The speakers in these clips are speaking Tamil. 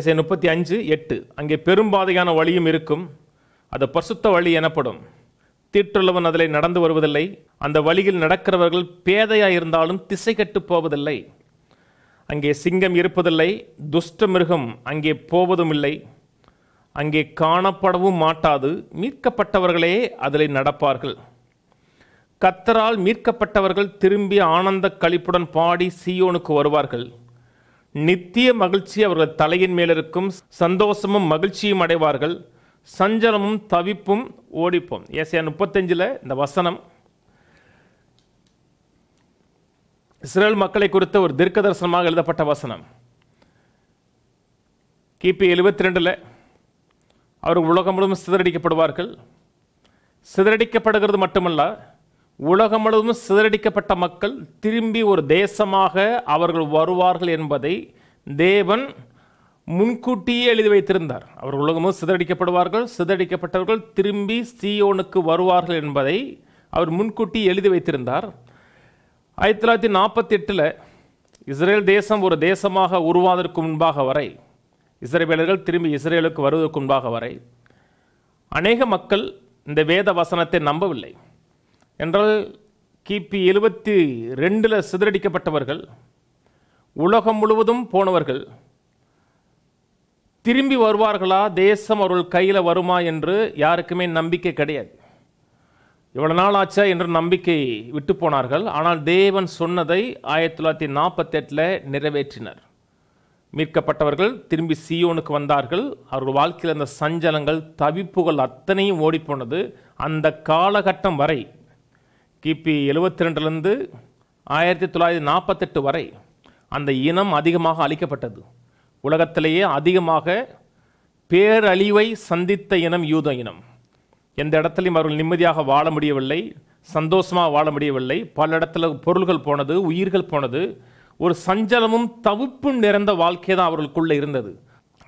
ஏசை முப்பத்தி அஞ்சு எட்டு அங்கே பெரும்பாதையான வழியும் இருக்கும் அது பசுத்த வழி எனப்படும் தீற்றுள்ளவன் அதில் நடந்து வருவதில்லை அந்த வழியில் நடக்கிறவர்கள் பேதையாக இருந்தாலும் திசை கட்டு போவதில்லை அங்கே சிங்கம் இருப்பதில்லை துஷ்ட மிருகம் அங்கே போவதும் இல்லை அங்கே காணப்படவும் மாட்டாது மீட்கப்பட்டவர்களே அதில் நடப்பார்கள் கத்தரால் மீட்கப்பட்டவர்கள் திரும்பி ஆனந்த கழிப்புடன் பாடி சியோனுக்கு வருவார்கள் நித்திய மகிழ்ச்சி அவர்கள் தலையின் மேலிருக்கும் சந்தோஷமும் மகிழ்ச்சியும் அடைவார்கள் சஞ்சலமும் தவிப்பும் ஓடிப்போம் ஏசியா முப்பத்தஞ்சில் இந்த வசனம் இஸ்ரேல் மக்களை குறித்த ஒரு தீர்க்க தரிசனமாக எழுதப்பட்ட வசனம் கிபி எழுபத்தி ரெண்டில் அவர் உலகம் முழுவதும் சிதறடிக்கப்படுவார்கள் சிதறடிக்கப்படுகிறது மட்டுமல்ல உலகம் முழுவதும் சிதறடிக்கப்பட்ட மக்கள் திரும்பி ஒரு தேசமாக அவர்கள் வருவார்கள் என்பதை தேவன் முன்கூட்டியே எழுதி வைத்திருந்தார் அவர் உலகமும் சிதறடிக்கப்படுவார்கள் சிதறடிக்கப்பட்டவர்கள் திரும்பி சியோனுக்கு வருவார்கள் என்பதை அவர் முன்கூட்டி எழுதி வைத்திருந்தார் ஆயிரத்தி தொள்ளாயிரத்தி நாற்பத்தி எட்டில் இஸ்ரேல் தேசம் ஒரு தேசமாக உருவாவதற்கு முன்பாக வரை இஸ்ரேலர்கள் திரும்பி இஸ்ரேலுக்கு வருவதற்கு முன்பாக வரை அநேக மக்கள் இந்த வேத வசனத்தை நம்பவில்லை என்றால் கிபி எழுபத்தி ரெண்டில் சிதறடிக்கப்பட்டவர்கள் உலகம் முழுவதும் போனவர்கள் திரும்பி வருவார்களா தேசம் அவர்கள் கையில் வருமா என்று யாருக்குமே நம்பிக்கை கிடையாது இவ்வளோ நாள் ஆச்சா என்ற நம்பிக்கை விட்டு போனார்கள் ஆனால் தேவன் சொன்னதை ஆயிரத்தி தொள்ளாயிரத்தி நாற்பத்தெட்டில் நிறைவேற்றினர் மீட்கப்பட்டவர்கள் திரும்பி சியோனுக்கு வந்தார்கள் அவர்கள் வாழ்க்கையில் அந்த சஞ்சலங்கள் தவிப்புகள் அத்தனையும் ஓடிப்போனது அந்த காலகட்டம் வரை கிபி எழுபத்தி ரெண்டுலேருந்து ஆயிரத்தி தொள்ளாயிரத்தி நாற்பத்தெட்டு வரை அந்த இனம் அதிகமாக அழிக்கப்பட்டது உலகத்திலேயே அதிகமாக பேரழிவை சந்தித்த இனம் யூத இனம் எந்த இடத்துலையும் அவர்கள் நிம்மதியாக வாழ முடியவில்லை சந்தோஷமாக வாழ முடியவில்லை பல இடத்துல பொருள்கள் போனது உயிர்கள் போனது ஒரு சஞ்சலமும் தவிப்பும் நிறைந்த வாழ்க்கை தான் அவர்களுக்குள்ளே இருந்தது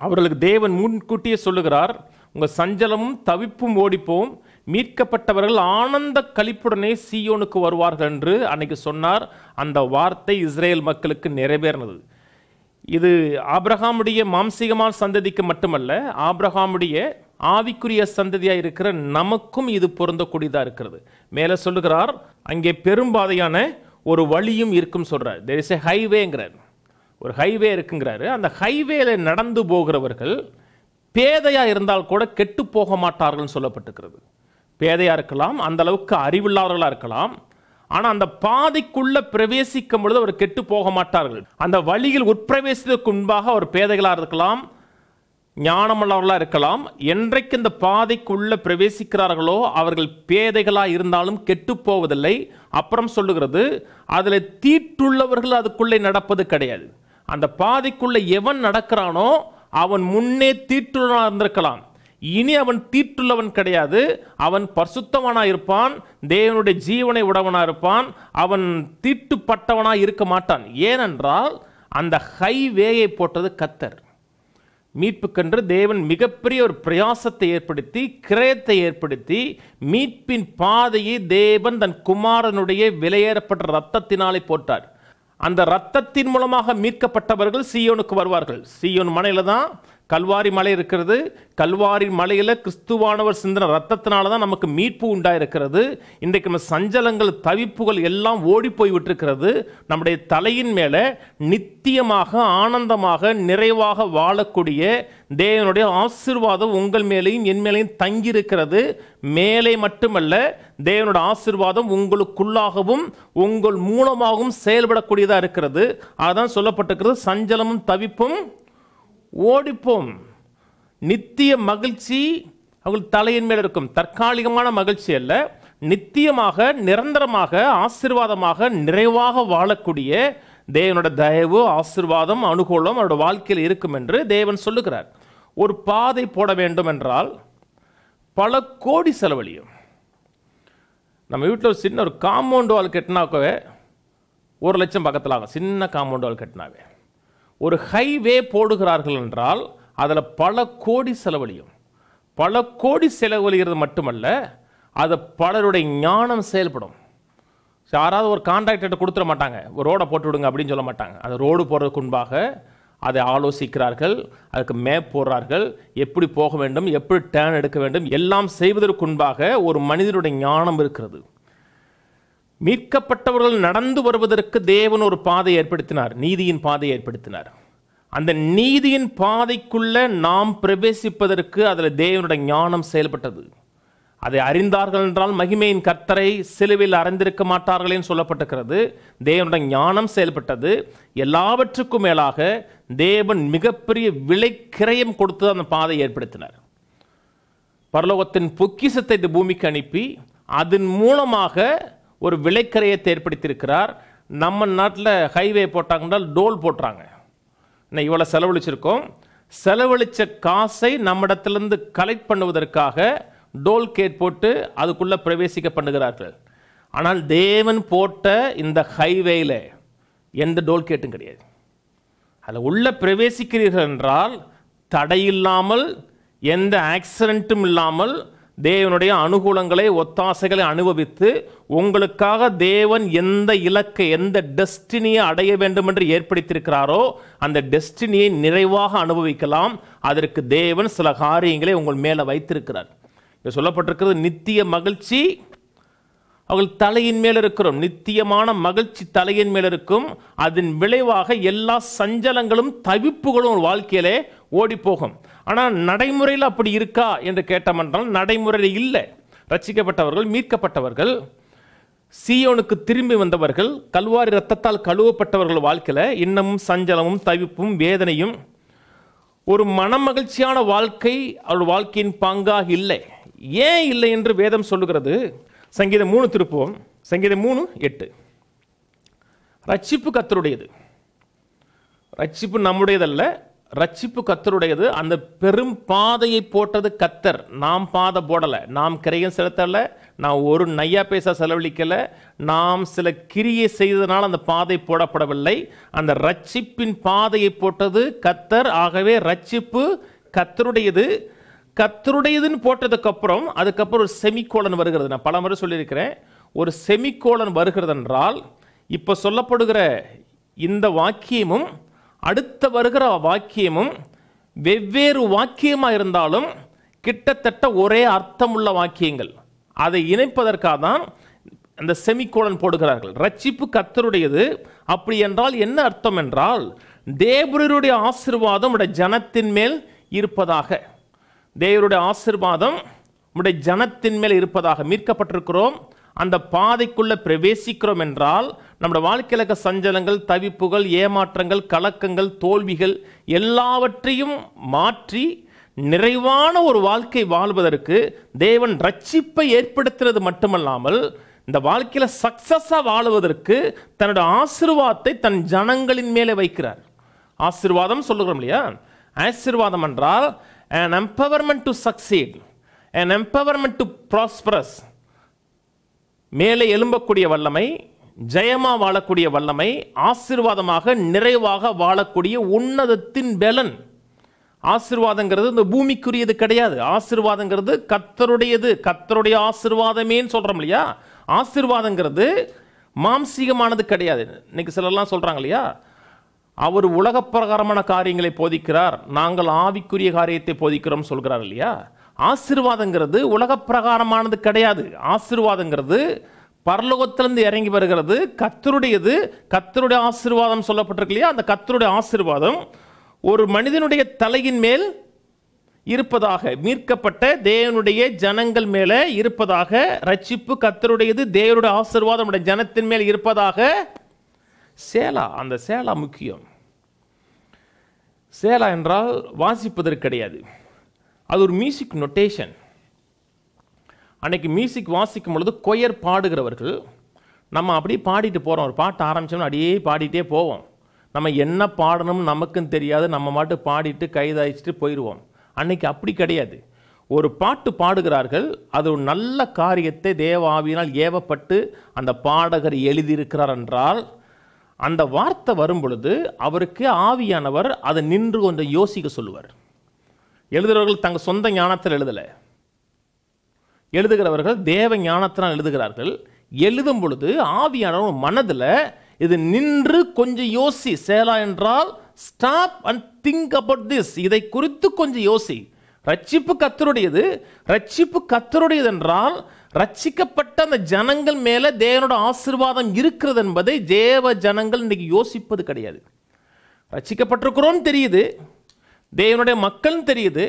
அவர்களுக்கு தேவன் முன்கூட்டியே சொல்லுகிறார் உங்கள் சஞ்சலமும் தவிப்பும் ஓடிப்போம் மீட்கப்பட்டவர்கள் ஆனந்த கழிப்புடனே சியோனுக்கு வருவார்கள் என்று அன்னைக்கு சொன்னார் அந்த வார்த்தை இஸ்ரேல் மக்களுக்கு நிறைவேறினது இது ஆப்ரஹாமுடைய மாம்சிகமான சந்ததிக்கு மட்டுமல்ல ஆப்ரஹாமுடைய ஆவிக்குரிய சந்ததியாக இருக்கிற நமக்கும் இது பொருந்தக்கூடியதாக இருக்கிறது மேலே சொல்லுகிறார் அங்கே பெரும்பாதையான ஒரு வழியும் இருக்கும் சொல்கிறார் தெர் இஸ் ஏ ஹைவேங்கிறார் ஒரு ஹைவே இருக்குங்கிறாரு அந்த ஹைவேல நடந்து போகிறவர்கள் பேதையாக இருந்தால் கூட கெட்டு போக மாட்டார்கள்னு சொல்லப்பட்டிருக்கிறது பேதையாக இருக்கலாம் அந்த அளவுக்கு அறிவில்லாதவர்களாக இருக்கலாம் ஆனால் அந்த பாதைக்குள்ளே பிரவேசிக்கும் பொழுது அவர் கெட்டு போக மாட்டார்கள் அந்த வழியில் உட்பிரவேசத்துக்கு முன்பாக அவர் பேதைகளாக இருக்கலாம் ஞானமுள்ளவர்களாக இருக்கலாம் என்றைக்கு இந்த பாதைக்குள்ளே பிரவேசிக்கிறார்களோ அவர்கள் பேதைகளாக இருந்தாலும் கெட்டு போவதில்லை அப்புறம் சொல்லுகிறது அதில் தீட்டுள்ளவர்கள் அதுக்குள்ளே நடப்பது கிடையாது அந்த பாதைக்குள்ளே எவன் நடக்கிறானோ அவன் முன்னே தீட்டுள்ளனாக இருந்திருக்கலாம் இனி அவன் தீட்டுள்ளவன் கிடையாது அவன் பரிசுத்தவனாக இருப்பான் தேவனுடைய ஜீவனை உடவனாக இருப்பான் அவன் தீட்டுப்பட்டவனாக இருக்க மாட்டான் ஏனென்றால் அந்த ஹைவேயை போட்டது கத்தர் மீட்புக்கென்று தேவன் மிகப்பெரிய ஒரு பிரயாசத்தை ஏற்படுத்தி கிரயத்தை ஏற்படுத்தி மீட்பின் பாதையை தேவன் தன் குமாரனுடைய விலையேறப்பட்ட இரத்தத்தினாலே போட்டார் அந்த ரத்தத்தின் மூலமாக மீட்கப்பட்டவர்கள் சியோனுக்கு வருவார்கள் சியோன் மனையில் தான் கல்வாரி மலை இருக்கிறது கல்வாரி மலையில் கிறிஸ்துவானவர் சிந்தன ரத்தத்தினால தான் நமக்கு மீட்பு உண்டாயிருக்கிறது இன்றைக்கு நம்ம சஞ்சலங்கள் தவிப்புகள் எல்லாம் ஓடி போய் விட்டுருக்கிறது நம்முடைய தலையின் மேலே நித்தியமாக ஆனந்தமாக நிறைவாக வாழக்கூடிய தேவனுடைய ஆசிர்வாதம் உங்கள் மேலேயும் என் மேலேயும் தங்கியிருக்கிறது மேலே மட்டுமல்ல தேவனுடைய ஆசிர்வாதம் உங்களுக்குள்ளாகவும் உங்கள் மூலமாகவும் செயல்படக்கூடியதாக இருக்கிறது அதான் சொல்லப்பட்டிருக்கிறது சஞ்சலமும் தவிப்பும் ஓடிப்போம் நித்திய மகிழ்ச்சி அவர்கள் தலையின் மேல் இருக்கும் தற்காலிகமான மகிழ்ச்சி அல்ல நித்தியமாக நிரந்தரமாக ஆசிர்வாதமாக நிறைவாக வாழக்கூடிய தேவனோட தயவு ஆசிர்வாதம் அனுகூலம் அவரோட வாழ்க்கையில் இருக்கும் என்று தேவன் சொல்லுகிறார் ஒரு பாதை போட வேண்டும் என்றால் பல கோடி செலவழியும் நம்ம வீட்டில் ஒரு சின்ன ஒரு காம்பவுண்ட் வால் கட்டினாக்கவே ஒரு லட்சம் பக்கத்தில் ஆகும் சின்ன காம்பவுண்ட் வால் கட்டினாவே ஒரு ஹைவே போடுகிறார்கள் என்றால் அதில் பல கோடி செலவழியும் பல கோடி செலவழிகிறது மட்டுமல்ல அது பலருடைய ஞானம் செயல்படும் யாராவது ஒரு கான்ட்ராக்டர்கிட்ட கொடுத்துட மாட்டாங்க ஒரு ரோடை போட்டு விடுங்க அப்படின்னு சொல்ல மாட்டாங்க அது ரோடு போடுறதுக்கு முன்பாக அதை ஆலோசிக்கிறார்கள் அதுக்கு மேப் போடுறார்கள் எப்படி போக வேண்டும் எப்படி டேர்ன் எடுக்க வேண்டும் எல்லாம் செய்வதற்கு முன்பாக ஒரு மனிதனுடைய ஞானம் இருக்கிறது மீட்கப்பட்டவர்கள் நடந்து வருவதற்கு தேவன் ஒரு பாதை ஏற்படுத்தினார் நீதியின் பாதை ஏற்படுத்தினார் அந்த நீதியின் பாதைக்குள்ளே நாம் பிரவேசிப்பதற்கு அதில் தேவனுடைய ஞானம் செயல்பட்டது அதை அறிந்தார்கள் என்றால் மகிமையின் கர்த்தரை சிலுவில் அறிந்திருக்க மாட்டார்களேன்னு சொல்லப்பட்டிருக்கிறது தேவனுடைய ஞானம் செயல்பட்டது எல்லாவற்றுக்கும் மேலாக தேவன் மிகப்பெரிய விலை கிரயம் கொடுத்து அந்த பாதை ஏற்படுத்தினார் பரலோகத்தின் பொக்கிசத்தை இந்த பூமிக்கு அனுப்பி அதன் மூலமாக ஒரு விலைக்கரையத்தை ஏற்படுத்தியிருக்கிறார் நம்ம நாட்டில் ஹைவே போட்டாங்கன்றால் டோல் போட்டுறாங்க இன்னும் இவ்வளோ செலவழிச்சிருக்கோம் செலவழித்த காசை நம்மிடத்துலேருந்து கலெக்ட் பண்ணுவதற்காக டோல் கேட் போட்டு அதுக்குள்ளே பிரவேசிக்க பண்ணுகிறார்கள் ஆனால் தேவன் போட்ட இந்த ஹைவேயில் எந்த டோல் கேட்டும் கிடையாது அதில் உள்ளே பிரவேசிக்கிறீர்கள் என்றால் தடையில்லாமல் எந்த ஆக்சிடெண்ட்டும் இல்லாமல் தேவனுடைய அனுகூலங்களை ஒத்தாசைகளை அனுபவித்து உங்களுக்காக தேவன் எந்த இலக்கை எந்த டெஸ்டினியை அடைய வேண்டும் என்று ஏற்படுத்தியிருக்கிறாரோ அந்த டெஸ்டினியை நிறைவாக அனுபவிக்கலாம் அதற்கு தேவன் சில காரியங்களை உங்கள் மேலே வைத்திருக்கிறார் இங்கே சொல்லப்பட்டிருக்கிறது நித்திய மகிழ்ச்சி அவர்கள் தலையின் மேல் இருக்கிறோம் நித்தியமான மகிழ்ச்சி தலையின் மேல் இருக்கும் அதன் விளைவாக எல்லா சஞ்சலங்களும் தவிப்புகளும் வாழ்க்கையிலே வாழ்க்கையிலே ஓடிப்போகும் ஆனால் நடைமுறையில் அப்படி இருக்கா என்று கேட்டமென்றால் நடைமுறையில் இல்லை ரச்சிக்கப்பட்டவர்கள் மீட்கப்பட்டவர்கள் சீயோனுக்கு திரும்பி வந்தவர்கள் கல்வாரி ரத்தத்தால் கழுவப்பட்டவர்கள் வாழ்க்கையில் இன்னமும் சஞ்சலமும் தவிப்பும் வேதனையும் ஒரு மனமகிழ்ச்சியான வாழ்க்கை அவள் வாழ்க்கையின் பங்காக இல்லை ஏன் இல்லை என்று வேதம் சொல்லுகிறது சங்கீதம் மூணு திருப்புவோம் சங்கீதம் மூணு எட்டு ரட்சிப்பு கத்தருடையது ரட்சிப்பு நம்முடையதல்ல ரட்சிப்பு கத்தருடையது அந்த பெரும் பாதையை போட்டது கத்தர் நாம் பாதை போடலை நாம் கிரையம் செலுத்தலை நான் ஒரு நையா பேசா செலவழிக்கலை நாம் சில கிரியை செய்ததனால் அந்த பாதை போடப்படவில்லை அந்த ரட்சிப்பின் பாதையை போட்டது கத்தர் ஆகவே ரட்சிப்பு கத்தருடையது கத்தருடையதுன்னு போட்டதுக்கப்புறம் அதுக்கப்புறம் ஒரு செமிக்கோலன் வருகிறது நான் பல முறை சொல்லியிருக்கிறேன் ஒரு செமிக்கோலன் வருகிறது என்றால் இப்போ சொல்லப்படுகிற இந்த வாக்கியமும் அடுத்த வருகிற வாக்கியமும் வெவ்வேறு வாக்கியமாக இருந்தாலும் கிட்டத்தட்ட ஒரே அர்த்தமுள்ள வாக்கியங்கள் அதை இணைப்பதற்காக தான் அந்த செமிக்கோளன் போடுகிறார்கள் ரட்சிப்பு கத்தருடையது அப்படி என்றால் என்ன அர்த்தம் என்றால் தேவருடைய ஆசிர்வாதம் உடைய ஜனத்தின் மேல் இருப்பதாக தேவருடைய ஆசிர்வாதம் உடைய ஜனத்தின் மேல் இருப்பதாக மீட்கப்பட்டிருக்கிறோம் அந்த பாதைக்குள்ளே பிரவேசிக்கிறோம் என்றால் நம்முடைய வாழ்க்கையிலக்க சஞ்சலங்கள் தவிப்புகள் ஏமாற்றங்கள் கலக்கங்கள் தோல்விகள் எல்லாவற்றையும் மாற்றி நிறைவான ஒரு வாழ்க்கை வாழ்வதற்கு தேவன் ரட்சிப்பை ஏற்படுத்துறது மட்டுமல்லாமல் இந்த வாழ்க்கையில் சக்சஸாக வாழுவதற்கு தன்னோட ஆசிர்வாதத்தை தன் ஜனங்களின் மேலே வைக்கிறார் ஆசிர்வாதம் சொல்லுகிறோம் இல்லையா ஆசிர்வாதம் என்றால் and empowerment to succeed and empowerment to prosperous மேலே எழும்பக்கூடிய வல்லமை ஜெயமாக வாழக்கூடிய வல்லமை ஆசிர்வாதமாக நிறைவாக வாழக்கூடிய உன்னதத்தின் பலன் ஆசிர்வாதங்கிறது இந்த பூமிக்குரியது கிடையாது ஆசிர்வாதங்கிறது கத்தருடையது கத்தருடைய ஆசிர்வாதமேன்னு சொல்கிறோம் இல்லையா ஆசிர்வாதங்கிறது மாம்சீகமானது கிடையாது இன்னைக்கு சிலர்லாம் சொல்கிறாங்க இல்லையா அவர் உலகப்பிரகாரமான காரியங்களை போதிக்கிறார் நாங்கள் ஆவிக்குரிய காரியத்தை போதிக்கிறோம் சொல்கிறார் இல்லையா ஆசிர்வாதங்கிறது பிரகாரமானது கிடையாது ஆசிர்வாதங்கிறது பரலோகத்திலிருந்து இறங்கி வருகிறது கத்தருடையது கத்தருடைய ஆசீர்வாதம் சொல்லப்பட்டிருக்கு இல்லையா அந்த கத்தருடைய ஆசீர்வாதம் ஒரு மனிதனுடைய தலையின் மேல் இருப்பதாக மீட்கப்பட்ட தேவனுடைய ஜனங்கள் மேலே இருப்பதாக ரட்சிப்பு கத்தருடையது தேவனுடைய ஆசீர்வாதம் ஜனத்தின் மேல் இருப்பதாக சேலா அந்த சேலா முக்கியம் சேலா என்றால் வாசிப்பதற்கு கிடையாது அது ஒரு மியூசிக் நொட்டேஷன் அன்றைக்கி மியூசிக் வாசிக்கும் பொழுது கொயர் பாடுகிறவர்கள் நம்ம அப்படியே பாடிட்டு போகிறோம் ஒரு பாட்டு ஆரம்பித்தோம்னு அப்படியே பாடிட்டே போவோம் நம்ம என்ன பாடணும்னு நமக்கும் தெரியாது நம்ம மாட்டு பாடிட்டு கைதாயிச்சிட்டு போயிடுவோம் அன்னைக்கு அப்படி கிடையாது ஒரு பாட்டு பாடுகிறார்கள் அது ஒரு நல்ல காரியத்தை தேவாவினால் ஏவப்பட்டு அந்த பாடகர் எழுதியிருக்கிறார் என்றால் அந்த வார்த்தை வரும் பொழுது அவருக்கு ஆவியானவர் அதை நின்று கொஞ்சம் யோசிக்க சொல்லுவார் எழுதுகிறவர்கள் தங்கள் சொந்த ஞானத்தில் எழுதலை எழுதுகிறவர்கள் தேவ ஞானத்தினால் எழுதுகிறார்கள் எழுதும் பொழுது ஆவியான மனதில் இது நின்று கொஞ்சம் யோசி சேலா என்றால் stop and think about this இதை குறித்து கொஞ்சம் யோசி ரட்சிப்பு கத்தருடையது ரட்சிப்பு கத்தருடையது என்றால் ரட்சிக்கப்பட்ட அந்த ஜனங்கள் மேலே தேவனோட ஆசிர்வாதம் இருக்கிறது என்பதை தேவ ஜனங்கள் இன்றைக்கி யோசிப்பது கிடையாது ரட்சிக்கப்பட்டிருக்கிறோம் தெரியுது தேவனுடைய மக்கள்னு தெரியுது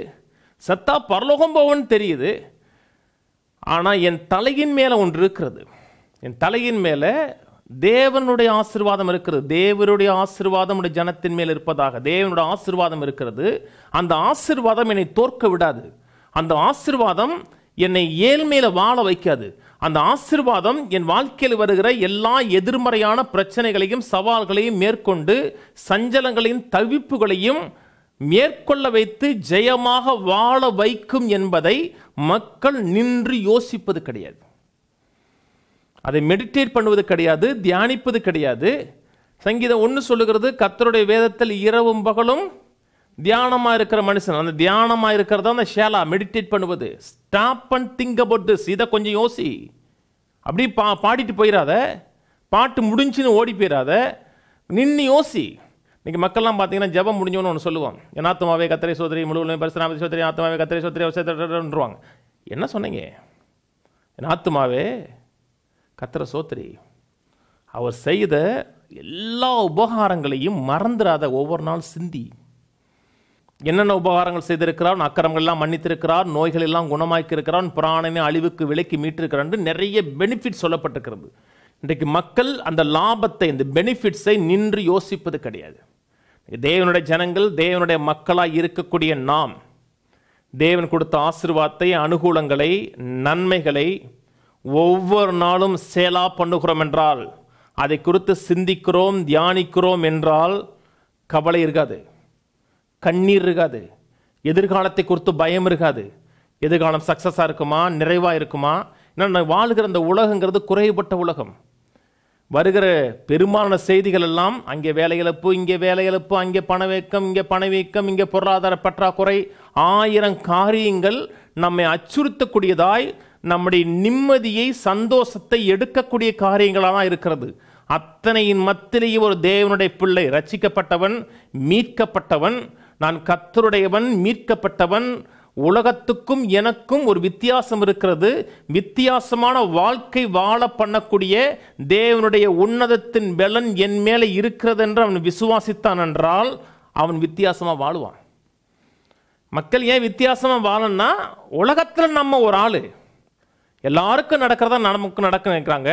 சத்தா பரலோகம் போவன் தெரியுது ஆனால் என் தலையின் மேலே ஒன்று இருக்கிறது என் தலையின் மேலே தேவனுடைய ஆசிர்வாதம் இருக்கிறது தேவருடைய ஆசிர்வாதம் ஜனத்தின் மேல் இருப்பதாக தேவனுடைய ஆசிர்வாதம் இருக்கிறது அந்த ஆசிர்வாதம் என்னை தோற்க விடாது அந்த ஆசிர்வாதம் என்னை ஏழ்மையில வாழ வைக்காது அந்த ஆசிர்வாதம் என் வாழ்க்கையில் வருகிற எல்லா எதிர்மறையான பிரச்சனைகளையும் சவால்களையும் மேற்கொண்டு சஞ்சலங்களையும் தவிப்புகளையும் மேற்கொள்ள வைத்து ஜெயமாக வாழ வைக்கும் என்பதை மக்கள் நின்று யோசிப்பது கிடையாது அதை மெடிடேட் பண்ணுவது கிடையாது தியானிப்பது கிடையாது சங்கீதம் ஒன்று சொல்லுகிறது கத்தருடைய வேதத்தில் இரவும் பகலும் தியானமாக இருக்கிற மனுஷன் அந்த தியானமாக இருக்கிறது அந்த ஷேலா மெடிடேட் பண்ணுவது stop and think about this இதை கொஞ்சம் யோசி அப்படி பா பாடிட்டு போயிடாத பாட்டு முடிஞ்சுன்னு ஓடி போயிடாத நின்று யோசி இன்றைக்கி மக்கள்லாம் பார்த்தீங்கன்னா ஜபம் முடிஞ்சோன்னு ஒன்று சொல்லுவாங்க என் ஆத்மாவே கத்திரை சோதரி முழுவதுமே பரிசுராமதி சோதரி ஆத்மாவே கத்திரை சோதரி அவசரன்றுவாங்க என்ன சொன்னீங்க என் ஆத்மாவே கத்திர சோத்திரி அவர் செய்த எல்லா உபகாரங்களையும் மறந்துடாத ஒவ்வொரு நாள் சிந்தி என்னென்ன உபகாரங்கள் செய்திருக்கிறான் அக்கிரமங்கள்லாம் மன்னித்திருக்கிறார் நோய்கள் எல்லாம் குணமாக்கி பிராணனை அழிவுக்கு விலைக்கு மீட்டிருக்கிறான் நிறைய பெனிஃபிட் சொல்லப்பட்டிருக்கிறது இன்றைக்கு மக்கள் அந்த லாபத்தை இந்த பெனிஃபிட்ஸை நின்று யோசிப்பது கிடையாது தேவனுடைய ஜனங்கள் தேவனுடைய மக்களாக இருக்கக்கூடிய நாம் தேவன் கொடுத்த ஆசிர்வாதத்தை அனுகூலங்களை நன்மைகளை ஒவ்வொரு நாளும் சேலா பண்ணுகிறோம் என்றால் அதை குறித்து சிந்திக்கிறோம் தியானிக்கிறோம் என்றால் கவலை இருக்காது கண்ணீர் இருக்காது எதிர்காலத்தை குறித்து பயம் இருக்காது எதிர்காலம் சக்ஸஸாக இருக்குமா நிறைவாக இருக்குமா ஏன்னா வாழ்கிற அந்த உலகங்கிறது குறைபட்ட உலகம் வருகிற பெரும்பாலான செய்திகள் எல்லாம் அங்கே வேலை இழப்பு இங்கே வேலை இழப்பு அங்கே பணவீக்கம் இங்கே பணவீக்கம் இங்கே பொருளாதார பற்றாக்குறை ஆயிரம் காரியங்கள் நம்மை அச்சுறுத்தக்கூடியதாய் நம்முடைய நிம்மதியை சந்தோஷத்தை எடுக்கக்கூடிய காரியங்களாக தான் இருக்கிறது அத்தனையின் மத்திலேயே ஒரு தேவனுடைய பிள்ளை ரச்சிக்கப்பட்டவன் மீட்கப்பட்டவன் நான் கத்தருடையவன் மீட்கப்பட்டவன் உலகத்துக்கும் எனக்கும் ஒரு வித்தியாசம் இருக்கிறது வித்தியாசமான வாழ்க்கை வாழ பண்ணக்கூடிய தேவனுடைய உன்னதத்தின் பலன் என் மேலே இருக்கிறது என்று அவன் விசுவாசித்தான் என்றால் அவன் வித்தியாசமாக வாழுவான் மக்கள் ஏன் வித்தியாசமாக வாழன்னா உலகத்தில் நம்ம ஒரு ஆள் எல்லாருக்கும் நடக்கிறதா நமக்கு நடக்க நினைக்கிறாங்க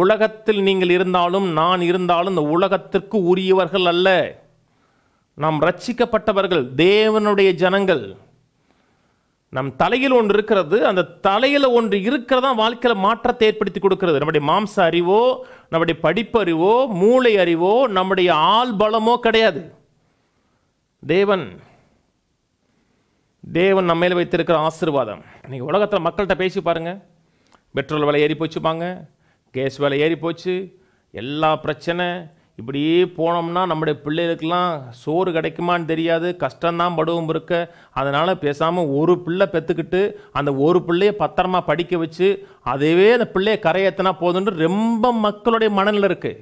உலகத்தில் நீங்கள் இருந்தாலும் நான் இருந்தாலும் இந்த உலகத்திற்கு உரியவர்கள் அல்ல நாம் ரட்சிக்கப்பட்டவர்கள் தேவனுடைய ஜனங்கள் நம் தலையில் ஒன்று இருக்கிறது அந்த தலையில் ஒன்று இருக்கிறதா வாழ்க்கையில் மாற்றத்தை ஏற்படுத்தி கொடுக்கிறது நம்முடைய மாம்ச அறிவோ நம்முடைய படிப்பறிவோ மூளை அறிவோ நம்முடைய ஆள் பலமோ கிடையாது தேவன் தேவன் நம்ம மேலே வைத்திருக்கிற ஆசீர்வாதம் நீங்கள் உலகத்தில் மக்கள்கிட்ட பேசி பாருங்கள் பெட்ரோல் விலை ஏறி போச்சுப்பாங்க கேஸ் விலை ஏறி போச்சு எல்லா பிரச்சனை இப்படியே போனோம்னா நம்முடைய பிள்ளைகளுக்கெல்லாம் சோறு கிடைக்குமான்னு தெரியாது கஷ்டம்தான் படுவோம் இருக்க அதனால் பேசாமல் ஒரு பிள்ளை பெற்றுக்கிட்டு அந்த ஒரு பிள்ளையை பத்திரமாக படிக்க வச்சு அதையவே அந்த பிள்ளையை கரையேற்றினா போதுன்னு ரொம்ப மக்களுடைய மனநில இருக்குது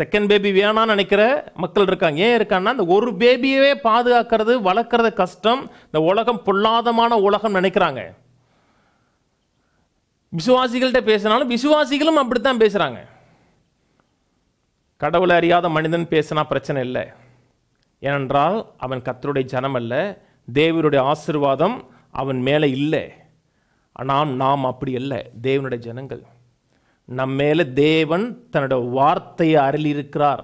செகண்ட் பேபி வேணான்னு நினைக்கிற மக்கள் இருக்காங்க ஏன் இருக்காங்கன்னா இந்த ஒரு பேபியவே பாதுகாக்கிறது வளர்க்குறது கஷ்டம் இந்த உலகம் பொல்லாதமான உலகம் நினைக்கிறாங்க விசுவாசிகள்கிட்ட பேசினாலும் விசுவாசிகளும் அப்படி தான் பேசுகிறாங்க கடவுளை அறியாத மனிதன் பேசினா பிரச்சனை இல்லை ஏனென்றால் அவன் கத்தருடைய ஜனம் அல்ல தேவனுடைய ஆசிர்வாதம் அவன் மேலே இல்லை ஆனால் நாம் அப்படி இல்லை தேவனுடைய ஜனங்கள் நம் மேலே தேவன் தன்னோட வார்த்தையை அருளியிருக்கிறார்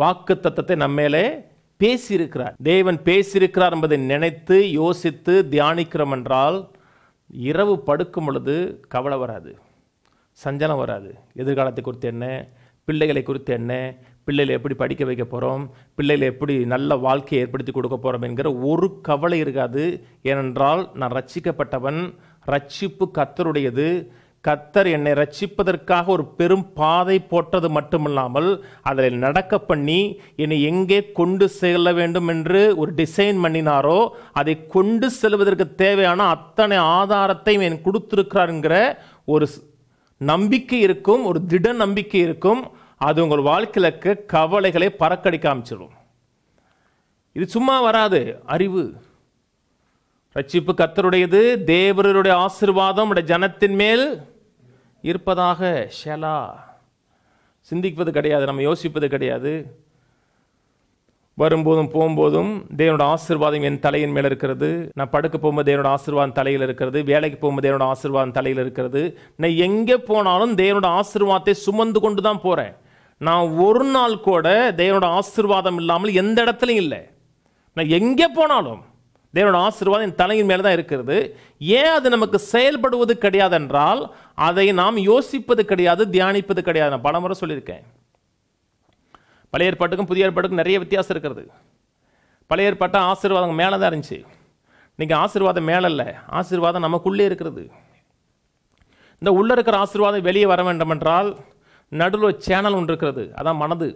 வாக்கு தத்தத்தை நம்ம மேலே பேசியிருக்கிறார் தேவன் பேசியிருக்கிறார் என்பதை நினைத்து யோசித்து தியானிக்கிறோம் என்றால் இரவு படுக்கும் பொழுது கவலை வராது சஞ்சலம் வராது எதிர்காலத்தை குறித்து என்ன பிள்ளைகளை குறித்து என்ன பிள்ளைகளை எப்படி படிக்க வைக்க போகிறோம் பிள்ளைகளை எப்படி நல்ல வாழ்க்கையை ஏற்படுத்தி கொடுக்க போகிறோம் என்கிற ஒரு கவலை இருக்காது ஏனென்றால் நான் ரட்சிக்கப்பட்டவன் ரட்சிப்பு கத்தருடையது கத்தர் என்னை ரட்சிப்பதற்காக ஒரு பெரும் பாதை போட்டது மட்டுமில்லாமல் அதில் நடக்க பண்ணி என்னை எங்கே கொண்டு செல்ல வேண்டும் என்று ஒரு டிசைன் பண்ணினாரோ அதை கொண்டு செல்வதற்கு தேவையான அத்தனை ஆதாரத்தையும் என் கொடுத்திருக்கிறாருங்கிற ஒரு நம்பிக்கை இருக்கும் ஒரு திட நம்பிக்கை இருக்கும் அது உங்கள் வாழ்க்கையில் இருக்க கவலைகளை பறக்கடிக்க ஆரம்பிச்சிடும் இது சும்மா வராது அறிவு ரட்சிப்பு கத்தருடையது தேவருடைய ஆசிர்வாதம் ஜனத்தின் மேல் இருப்பதாக ஷெலா சிந்திப்பது கிடையாது நம்ம யோசிப்பது கிடையாது வரும்போதும் போகும்போதும் தேவனோட ஆசிர்வாதம் என் தலையின் மேலே இருக்கிறது நான் படுக்க போகும்போது தேவனோட ஆசிர்வாதம் தலையில் இருக்கிறது வேலைக்கு போகும்போது தேவனோட ஆசிர்வாதம் தலையில் இருக்கிறது நான் எங்கே போனாலும் தேவனோட ஆசிர்வாதத்தை சுமந்து கொண்டு தான் போகிறேன் நான் ஒரு நாள் கூட தேவனோட ஆசிர்வாதம் இல்லாமல் எந்த இடத்துலையும் இல்லை நான் எங்கே போனாலும் தேவனோட ஆசீர்வாதம் என் தலையின் மேலே தான் இருக்கிறது ஏன் அது நமக்கு செயல்படுவது கிடையாது என்றால் அதை நாம் யோசிப்பது கிடையாது தியானிப்பது கிடையாது நான் பலமுறை சொல்லியிருக்கேன் பழைய ஏற்பாட்டுக்கும் புதிய ஏற்பாட்டுக்கும் நிறைய வித்தியாசம் இருக்கிறது பழைய ஏற்பாட்டாக ஆசீர்வாதம் மேலே தான் இருந்துச்சு நீங்கள் ஆசீர்வாதம் மேலே இல்லை ஆசீர்வாதம் நமக்குள்ளே இருக்கிறது இந்த உள்ளே இருக்கிற ஆசீர்வாதம் வெளியே வர வேண்டும் என்றால் நடுவில் சேனல் ஒன்று இருக்கிறது அதான் மனது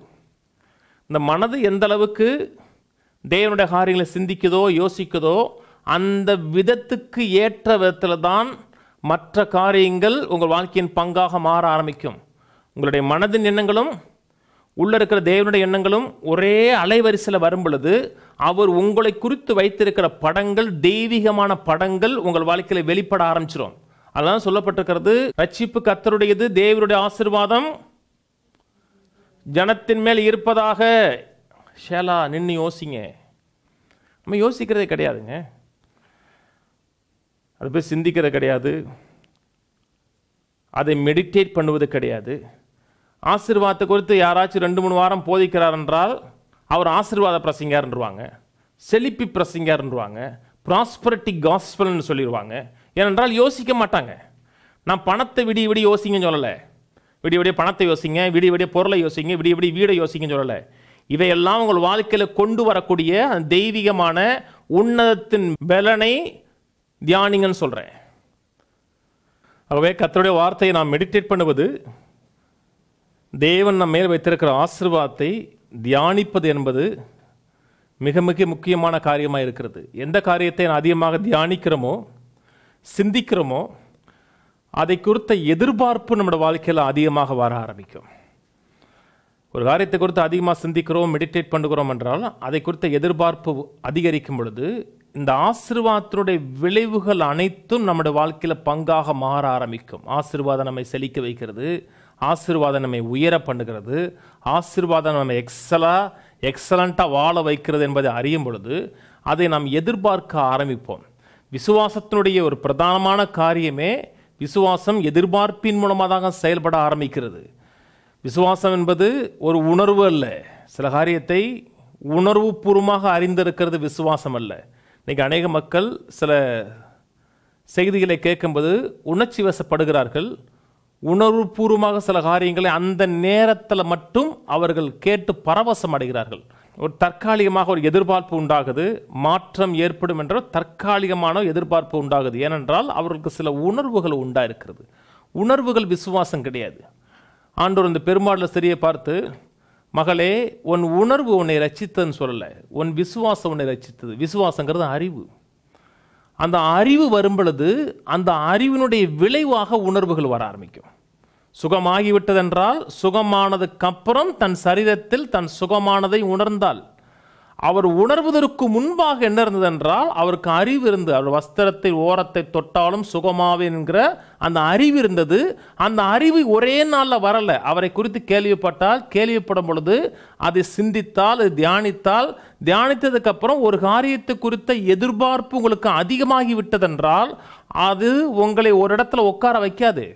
இந்த மனது எந்த அளவுக்கு தேவனுடைய காரியங்களை சிந்திக்குதோ யோசிக்குதோ அந்த விதத்துக்கு ஏற்ற விதத்தில் தான் மற்ற காரியங்கள் உங்கள் வாழ்க்கையின் பங்காக மாற ஆரம்பிக்கும் உங்களுடைய மனதின் எண்ணங்களும் உள்ளே இருக்கிற தேவனுடைய எண்ணங்களும் ஒரே அலைவரிசையில் வரும் பொழுது அவர் உங்களை குறித்து வைத்திருக்கிற படங்கள் தெய்வீகமான படங்கள் உங்கள் வாழ்க்கையில் வெளிப்பட ஆரம்பிச்சிடும் அதெல்லாம் சொல்லப்பட்டிருக்கிறது ரட்சிப்பு கத்தருடையது தேவனுடைய ஆசிர்வாதம் ஜனத்தின் மேல் இருப்பதாக ஷேலா நின்று யோசிங்க நம்ம யோசிக்கிறதே கிடையாதுங்க அது போய் சிந்திக்கிறது கிடையாது அதை மெடிடேட் பண்ணுவது கிடையாது ஆசீர்வாதத்தை குறித்து யாராச்சும் ரெண்டு மூணு வாரம் போதிக்கிறார் என்றால் அவர் ஆசீர்வாத பிரசிங்கார்ன்றுவாங்க செழிப்பி பிரசிங்கார்ன்றுவாங்க ப்ராஸ்பரட்டி காஸ்பல்னு சொல்லிடுவாங்க ஏனென்றால் யோசிக்க மாட்டாங்க நான் பணத்தை விடிய விடிய யோசிங்கன்னு சொல்லலை விடிய விடிய பணத்தை யோசிங்க விடிய விடிய பொருளை யோசிங்க விடிய விடிய வீடை யோசிங்கன்னு சொல்லலை இவையெல்லாம் உங்கள் வாழ்க்கையில் கொண்டு வரக்கூடிய அந்த தெய்வீகமான உன்னதத்தின் பலனை தியானிங்கன்னு சொல்கிறேன் ஆகவே கத்தருடைய வார்த்தையை நாம் மெடிடேட் பண்ணுவது தேவன் நம்ம மேல் வைத்திருக்கிற ஆசிர்வாதத்தை தியானிப்பது என்பது மிக மிக முக்கியமான காரியமாக இருக்கிறது எந்த காரியத்தை நான் அதிகமாக தியானிக்கிறோமோ சிந்திக்கிறோமோ அதை குறித்த எதிர்பார்ப்பு நம்மளோட வாழ்க்கையில் அதிகமாக வர ஆரம்பிக்கும் ஒரு காரியத்தை குறித்து அதிகமாக சிந்திக்கிறோம் மெடிடேட் பண்ணுகிறோம் என்றால் அதை குறித்த எதிர்பார்ப்பு அதிகரிக்கும் பொழுது இந்த ஆசிர்வாதத்தினுடைய விளைவுகள் அனைத்தும் நம்முடைய வாழ்க்கையில் பங்காக மாற ஆரம்பிக்கும் ஆசிர்வாதம் நம்மை செழிக்க வைக்கிறது ஆசீர்வாதம் நம்மை உயர பண்ணுகிறது ஆசீர்வாதம் நம்மை எக்ஸலாக எக்ஸலண்ட்டாக வாழ வைக்கிறது என்பதை அறியும் பொழுது அதை நாம் எதிர்பார்க்க ஆரம்பிப்போம் விசுவாசத்தினுடைய ஒரு பிரதானமான காரியமே விசுவாசம் எதிர்பார்ப்பின் மூலமாக தான் செயல்பட ஆரம்பிக்கிறது விசுவாசம் என்பது ஒரு உணர்வு அல்ல சில காரியத்தை உணர்வு பூர்வமாக அறிந்திருக்கிறது விசுவாசம் அல்ல இன்றைக்கி அநேக மக்கள் சில செய்திகளை கேட்கும்போது உணர்ச்சி வசப்படுகிறார்கள் உணர்வுபூர்வமாக சில காரியங்களை அந்த நேரத்தில் மட்டும் அவர்கள் கேட்டு பரவசம் அடைகிறார்கள் ஒரு தற்காலிகமாக ஒரு எதிர்பார்ப்பு உண்டாகுது மாற்றம் ஏற்படும் என்ற தற்காலிகமான எதிர்பார்ப்பு உண்டாகுது ஏனென்றால் அவர்களுக்கு சில உணர்வுகள் உண்டாயிருக்கிறது உணர்வுகள் விசுவாசம் கிடையாது ஆண்டோர் இந்த பெருமாளில் சரியை பார்த்து மகளே உன் உணர்வு உன்னை ரச்சித்தன்னு சொல்லலை உன் விசுவாசம் உன்னை ரச்சித்தது விசுவாசங்கிறது அறிவு அந்த அறிவு வரும் பொழுது அந்த அறிவினுடைய விளைவாக உணர்வுகள் வர ஆரம்பிக்கும் சுகமாகிவிட்டதென்றால் சுகமானதுக்கப்புறம் தன் சரீரத்தில் தன் சுகமானதை உணர்ந்தால் அவர் உணர்வதற்கு முன்பாக என்ன இருந்தது என்றால் அவருக்கு அறிவு இருந்தது அவர் வஸ்திரத்தை ஓரத்தை தொட்டாலும் சுகமாவே என்கிற அந்த அறிவு இருந்தது அந்த அறிவு ஒரே நாளில் வரலை அவரை குறித்து கேள்விப்பட்டால் கேள்விப்படும் பொழுது அதை சிந்தித்தால் அது தியானித்தால் தியானித்ததுக்கப்புறம் ஒரு காரியத்தை குறித்த எதிர்பார்ப்பு உங்களுக்கு அதிகமாகி விட்டதென்றால் அது உங்களை ஒரு இடத்துல உட்கார வைக்காது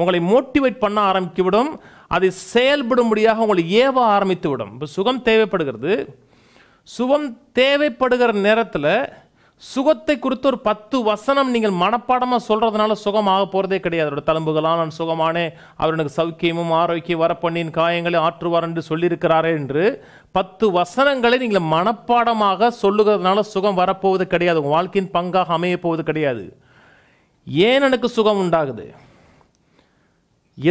உங்களை மோட்டிவேட் பண்ண ஆரம்பிக்கிவிடும் அதை செயல்படும்படியாக உங்களை ஏவ ஆரம்பித்து விடும் இப்போ சுகம் தேவைப்படுகிறது சுகம் தேவைப்படுகிற நேரத்தில் சுகத்தை குறித்து ஒரு பத்து வசனம் நீங்கள் மனப்பாடமாக சொல்கிறதுனால சுகமாக போகிறதே கிடையாது அவரோட தழும்புகளாக நான் சுகமானே அவர் எனக்கு சௌக்கியமும் ஆரோக்கியம் வரப்பண்ணின் காயங்களை ஆற்றுவார் என்று சொல்லியிருக்கிறாரே என்று பத்து வசனங்களை நீங்கள் மனப்பாடமாக சொல்லுகிறதுனால சுகம் வரப்போவது கிடையாது உங்கள் வாழ்க்கையின் பங்காக அமையப்போவது கிடையாது ஏன் எனக்கு சுகம் உண்டாகுது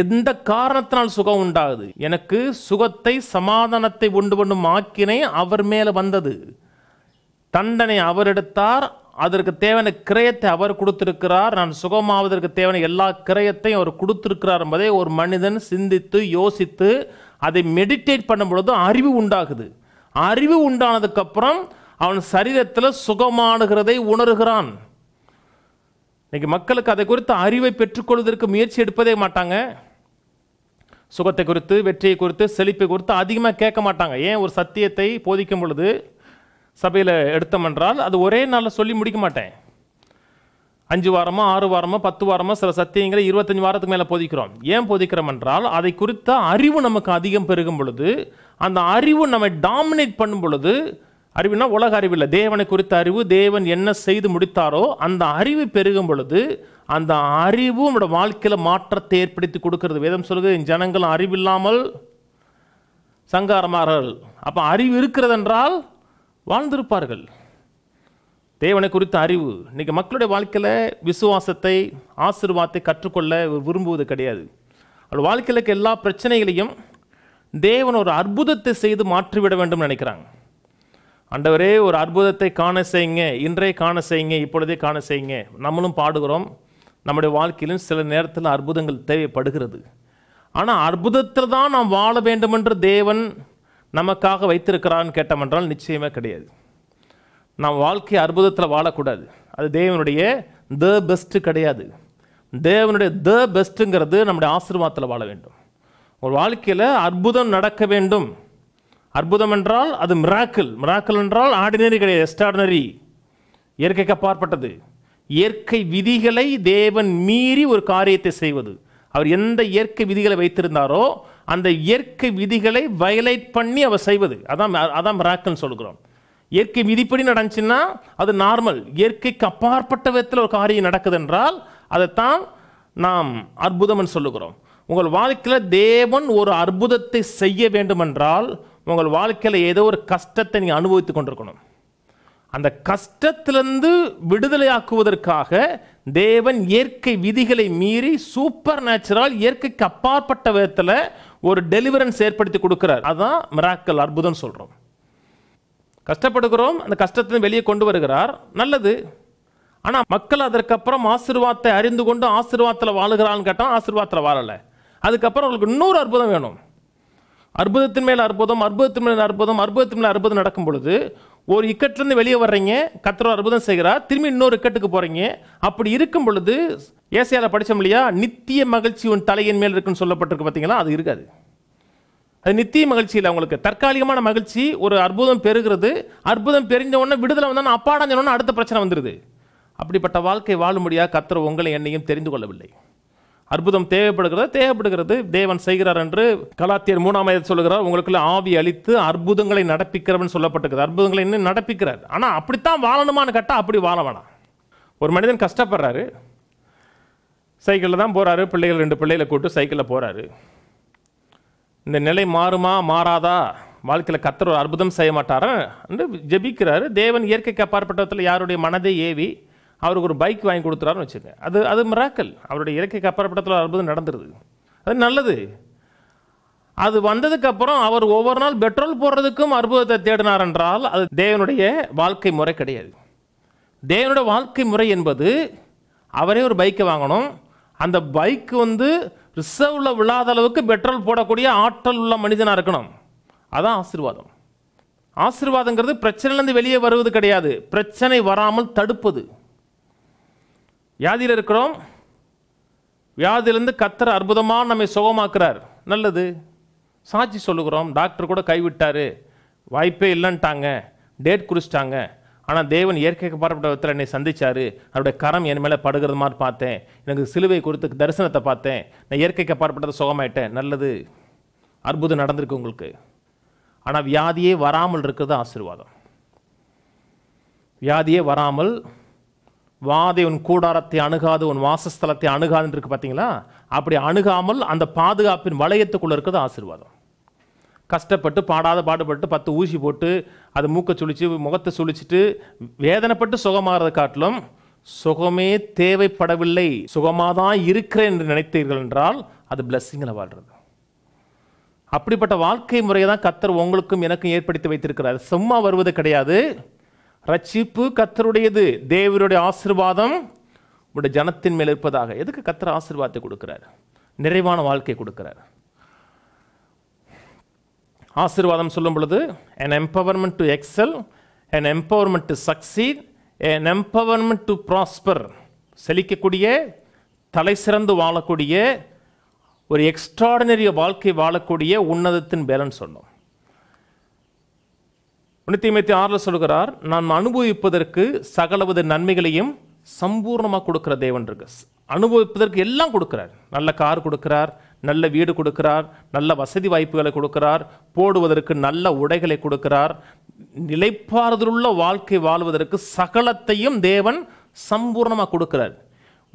எந்த காரணத்தினால் சுகம் உண்டாகுது எனக்கு சுகத்தை சமாதானத்தை உண்டு பண்ணும் ஆக்கினை அவர் மேலே வந்தது தண்டனை அவர் எடுத்தார் அதற்கு தேவையான கிரயத்தை அவர் கொடுத்திருக்கிறார் நான் சுகமாவதற்கு தேவையான எல்லா கிரயத்தையும் அவர் கொடுத்திருக்கிறார் என்பதை ஒரு மனிதன் சிந்தித்து யோசித்து அதை மெடிடேட் பண்ணும் பொழுது அறிவு உண்டாகுது அறிவு உண்டானதுக்கப்புறம் அவன் சரீரத்தில் சுகமானுகிறதை உணர்கிறான் இன்றைக்கி மக்களுக்கு அதை குறித்து அறிவை பெற்றுக்கொள்வதற்கு முயற்சி எடுப்பதே மாட்டாங்க சுகத்தை குறித்து வெற்றியை குறித்து செழிப்பை குறித்து அதிகமாக கேட்க மாட்டாங்க ஏன் ஒரு சத்தியத்தை போதிக்கும் பொழுது சபையில் எடுத்தோம் என்றால் அது ஒரே நாளில் சொல்லி முடிக்க மாட்டேன் அஞ்சு வாரமோ ஆறு வாரமோ பத்து வாரமோ சில சத்தியங்களை இருபத்தஞ்சு வாரத்துக்கு மேலே போதிக்கிறோம் ஏன் போதிக்கிறோம் என்றால் அதை குறித்த அறிவு நமக்கு அதிகம் பெருகும் பொழுது அந்த அறிவு நம்மை டாமினேட் பண்ணும் பொழுது அறிவுனா உலக இல்லை தேவனை குறித்த அறிவு தேவன் என்ன செய்து முடித்தாரோ அந்த அறிவு பெருகும் பொழுது அந்த அறிவு நம்மளோட வாழ்க்கையில் மாற்றத்தை ஏற்படுத்தி கொடுக்கறது வேதம் என் ஜனங்கள் அறிவில்லாமல் சங்காரமார்கள் அப்போ அறிவு இருக்கிறதென்றால் வாழ்ந்திருப்பார்கள் தேவனை குறித்த அறிவு இன்றைக்கி மக்களுடைய வாழ்க்கையில் விசுவாசத்தை ஆசிர்வாதத்தை கற்றுக்கொள்ள விரும்புவது கிடையாது அவள் வாழ்க்கையில் எல்லா பிரச்சனைகளையும் தேவன் ஒரு அற்புதத்தை செய்து மாற்றிவிட வேண்டும் நினைக்கிறாங்க அண்டவரே ஒரு அற்புதத்தை காண செய்யுங்க இன்றே காண செய்யுங்க இப்பொழுதே காண செய்யுங்க நம்மளும் பாடுகிறோம் நம்முடைய வாழ்க்கையிலும் சில நேரத்தில் அற்புதங்கள் தேவைப்படுகிறது ஆனால் அற்புதத்தில் தான் நாம் வாழ வேண்டுமென்று தேவன் நமக்காக வைத்திருக்கிறான்னு கேட்டமென்றால் நிச்சயமே கிடையாது நாம் வாழ்க்கை அற்புதத்தில் வாழக்கூடாது அது தேவனுடைய த பெஸ்ட்டு கிடையாது தேவனுடைய த பெஸ்ட்டுங்கிறது நம்முடைய ஆசீர்வாதத்தில் வாழ வேண்டும் ஒரு வாழ்க்கையில் அற்புதம் நடக்க வேண்டும் அற்புதம் என்றால் அது மிராக்கல் மிராக்கல் என்றால் ஆர்டினரி கிடையாது எக்ஸ்ட்ராடினரி இயற்கைக்கு அப்பாற்பட்டது இயற்கை விதிகளை தேவன் மீறி ஒரு காரியத்தை செய்வது அவர் எந்த இயற்கை விதிகளை வைத்திருந்தாரோ அந்த இயற்கை விதிகளை வயலைட் பண்ணி அவர் செய்வது அதான் அதான் மிராக்கள்னு சொல்கிறோம் இயற்கை விதிப்படி நடந்துச்சுன்னா அது நார்மல் இயற்கைக்கு அப்பாற்பட்ட விதத்தில் ஒரு காரியம் நடக்குது என்றால் அதைத்தான் நாம் அற்புதம்னு சொல்லுகிறோம் உங்கள் வாழ்க்கையில் தேவன் ஒரு அற்புதத்தை செய்ய வேண்டுமென்றால் உங்கள் வாழ்க்கையில் ஏதோ ஒரு கஷ்டத்தை நீங்கள் அனுபவித்து கொண்டிருக்கணும் அந்த கஷ்டத்திலிருந்து விடுதலையாக்குவதற்காக தேவன் இயற்கை விதிகளை மீறி சூப்பர் நேச்சுரல் இயற்கைக்கு அப்பாற்பட்ட விதத்தில் ஒரு டெலிவரன்ஸ் ஏற்படுத்தி கொடுக்குறார் அதுதான் மிராக்கல் அற்புதம் சொல்கிறோம் கஷ்டப்படுகிறோம் அந்த கஷ்டத்தை வெளியே கொண்டு வருகிறார் நல்லது ஆனால் மக்கள் அதற்கப்புறம் ஆசீர்வாதத்தை அறிந்து கொண்டு ஆசீர்வாதத்தில் வாழுகிறான்னு கேட்டால் ஆசீர்வாதத்தில் வாழலை அதுக்கப்புறம் அவங்களுக்கு இன்னொரு அற்புதம் வேணும் அற்புதத்தின் மேல் அற்புதம் அற்புதத்தின் மேல் அற்புதம் அற்புதத்தின் மேல் அற்புதம் நடக்கும் பொழுது ஒரு இக்கட்டிலிருந்து வெளியே வர்றீங்க கத்திர அற்புதம் செய்கிறார் திரும்பி இன்னொரு இக்கட்டுக்கு போகிறீங்க அப்படி இருக்கும் பொழுது ஏசியாவில் படித்தோம் இல்லையா நித்திய மகிழ்ச்சி உன் தலையின் மேல் இருக்குன்னு சொல்லப்பட்டிருக்கு பார்த்தீங்களா அது இருக்காது அது நித்திய மகிழ்ச்சி இல்லை அவங்களுக்கு தற்காலிகமான மகிழ்ச்சி ஒரு அற்புதம் பெறுகிறது அற்புதம் பெரிஞ்ச உடனே விடுதலை வந்தால் அப்பாடாஞ்சோன்னா அடுத்த பிரச்சனை வந்துடுது அப்படிப்பட்ட வாழ்க்கை வாழும்படியாக கத்திர உங்களை என்னையும் தெரிந்து கொள்ளவில்லை அற்புதம் தேவைப்படுகிறது தேவைப்படுகிறது தேவன் செய்கிறார் என்று கலாத்தியர் மூணாம் ஐயர் சொல்லுகிறார் உங்களுக்குள்ள ஆவி அளித்து அற்புதங்களை நடப்பிக்கிறவன் சொல்லப்பட்டிருக்கிறது அற்புதங்களை இன்னும் நடப்பிக்கிறார் ஆனால் அப்படித்தான் வாழணுமான்னு கேட்டால் அப்படி வாழ வேணாம் ஒரு மனிதன் கஷ்டப்படுறாரு சைக்கிளில் தான் போகிறாரு பிள்ளைகள் ரெண்டு பிள்ளைகளை கூப்பிட்டு சைக்கிளில் போகிறாரு இந்த நிலை மாறுமா மாறாதா வாழ்க்கையில் கத்துற ஒரு அற்புதம் செய்ய மாட்டாரன் என்று ஜபிக்கிறாரு தேவன் இயற்கைக்கு அப்பாற்பட்டத்தில் யாருடைய மனதை ஏவி அவருக்கு ஒரு பைக் வாங்கி கொடுத்துறாருன்னு வச்சுங்க அது அது மிராக்கல் அவருடைய இலக்கைக்கு அப்புறப்பட்டத்தில் அற்புதம் நடந்துருது அது நல்லது அது வந்ததுக்கப்புறம் அவர் ஒவ்வொரு நாள் பெட்ரோல் போடுறதுக்கும் அற்புதத்தை தேடினார் என்றால் அது தேவனுடைய வாழ்க்கை முறை கிடையாது தேவனுடைய வாழ்க்கை முறை என்பது அவரே ஒரு பைக்கை வாங்கணும் அந்த பைக் வந்து ரிசர்வில் விழாத அளவுக்கு பெட்ரோல் போடக்கூடிய ஆற்றல் உள்ள மனிதனாக இருக்கணும் அதுதான் ஆசீர்வாதம் ஆசீர்வாதங்கிறது பிரச்சனையிலேருந்து வெளியே வருவது கிடையாது பிரச்சனை வராமல் தடுப்பது வியாதியில் இருக்கிறோம் வியாதியிலேருந்து கத்தர் அற்புதமாக நம்மை சுகமாக்குறார் நல்லது சாட்சி சொல்லுகிறோம் டாக்டர் கூட கைவிட்டார் வாய்ப்பே இல்லைன்ட்டாங்க டேட் குறிச்சிட்டாங்க ஆனால் தேவன் இயற்கைக்கு பாரப்பட்ட விதத்தில் என்னை சந்தித்தார் அவருடைய கரம் என் மேலே படுகிறது மாதிரி பார்த்தேன் எனக்கு சிலுவை கொடுத்து தரிசனத்தை பார்த்தேன் நான் இயற்கைக்கு பாரப்பட்டதை சுகமாயிட்டேன் நல்லது அற்புதம் நடந்திருக்கு உங்களுக்கு ஆனால் வியாதியே வராமல் இருக்கிறது ஆசீர்வாதம் வியாதியே வராமல் வாதை உன் கூடாரத்தை அணுகாது உன் வாசஸ்தலத்தை அணுகாதுன்னு இருக்கு பார்த்தீங்களா அப்படி அணுகாமல் அந்த பாதுகாப்பின் வளையத்துக்குள்ளே இருக்கிறது ஆசீர்வாதம் கஷ்டப்பட்டு பாடாத பாடுபட்டு பத்து ஊசி போட்டு அது மூக்கை சுழிச்சு முகத்தை சுழிச்சிட்டு வேதனைப்பட்டு சுகமாகிறத காட்டிலும் சுகமே தேவைப்படவில்லை சுகமாக தான் இருக்கிறேன் என்று நினைத்தீர்கள் என்றால் அது பிளஸ்ஸிங்கில் வாழ்றது அப்படிப்பட்ட வாழ்க்கை முறையை தான் கத்தர் உங்களுக்கும் எனக்கும் ஏற்படுத்தி வைத்திருக்கிறார் சும்மா வருவது கிடையாது ரட்சிப்பு கத்தருடையது தேவருடைய ஆசிர்வாதம் உடைய ஜனத்தின் மேல் இருப்பதாக எதுக்கு கத்தர் ஆசிர்வாதத்தை கொடுக்கிறார் நிறைவான வாழ்க்கை கொடுக்கிறார் ஆசிர்வாதம் சொல்லும் பொழுது and empowerment to excel and empowerment to succeed and empowerment to prosper செழிக்கக்கூடிய தலை சிறந்து வாழக்கூடிய ஒரு எக்ஸ்ட்ராடினரிய வாழ்க்கை வாழக்கூடிய உன்னதத்தின் பேலன்ஸ் சொன்னோம் நூற்றி ஆறில் சொல்கிறார் நான் அனுபவிப்பதற்கு சகலவித நன்மைகளையும் சம்பூர்ணமாக கொடுக்குற தேவன் இருக்கு அனுபவிப்பதற்கு எல்லாம் கொடுக்குறார் நல்ல கார் கொடுக்குறார் நல்ல வீடு கொடுக்கிறார் நல்ல வசதி வாய்ப்புகளை கொடுக்கிறார் போடுவதற்கு நல்ல உடைகளை கொடுக்கிறார் நிலைப்பாறுதலுள்ள வாழ்க்கை வாழ்வதற்கு சகலத்தையும் தேவன் சம்பூர்ணமாக கொடுக்கிறார்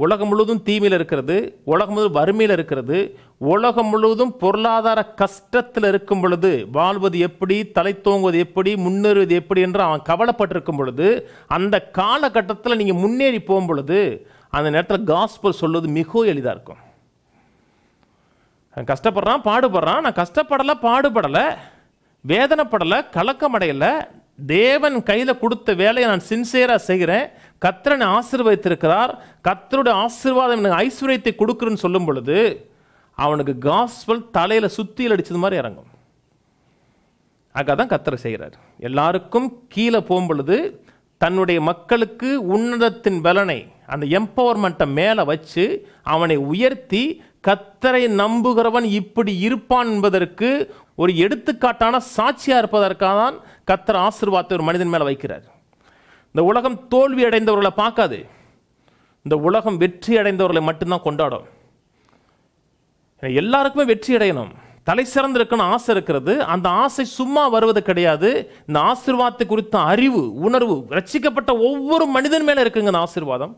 உலகம் முழுவதும் தீமையில் இருக்கிறது உலகம் முழுவதும் வறுமையில் இருக்கிறது உலகம் முழுவதும் பொருளாதார கஷ்டத்தில் இருக்கும் பொழுது வாழ்வது எப்படி தலை தோங்குவது எப்படி முன்னேறுவது எப்படி என்று அவன் கவலைப்பட்டிருக்கும் பொழுது அந்த காலகட்டத்தில் நீங்கள் முன்னேறி போகும் பொழுது அந்த நேரத்தில் காஸ்பல் சொல்வது மிகவும் எளிதாக இருக்கும் கஷ்டப்படுறான் பாடுபடுறான் நான் கஷ்டப்படலை பாடுபடலை வேதனைப்படலை கலக்கம் தேவன் கையில் கொடுத்த வேலையை நான் சின்சியராக செய்கிறேன் கத்திரனை ஆசிர்வதித்திருக்கிறார் கத்தருடைய ஆசீர்வாதம் எனக்கு ஐஸ்வர்யத்தை கொடுக்குறன்னு சொல்லும் பொழுது அவனுக்கு காஸ்வல் தலையில் சுத்தியில் அடித்தது மாதிரி இறங்கும் அங்கே தான் கத்தரை செய்கிறார் எல்லாருக்கும் கீழே போகும் பொழுது தன்னுடைய மக்களுக்கு உன்னதத்தின் பலனை அந்த எம்பவர்மெண்ட்டை மேலே வச்சு அவனை உயர்த்தி கத்தரை நம்புகிறவன் இப்படி இருப்பான் என்பதற்கு ஒரு எடுத்துக்காட்டான சாட்சியாக இருப்பதற்காக தான் கத்தரை ஆசிர்வாதத்தை ஒரு மனிதன் மேலே வைக்கிறார் இந்த உலகம் தோல்வி அடைந்தவர்களை பார்க்காது இந்த உலகம் வெற்றி அடைந்தவர்களை மட்டும்தான் கொண்டாடும் எல்லாருக்குமே வெற்றி அடையணும் தலை சிறந்திருக்கணும் ஆசை இருக்கிறது அந்த ஆசை சும்மா வருவது கிடையாது இந்த ஆசிர்வாதத்தை குறித்த அறிவு உணர்வு ரசிக்கப்பட்ட ஒவ்வொரு மனிதன் மேலே இருக்குங்க இந்த ஆசிர்வாதம்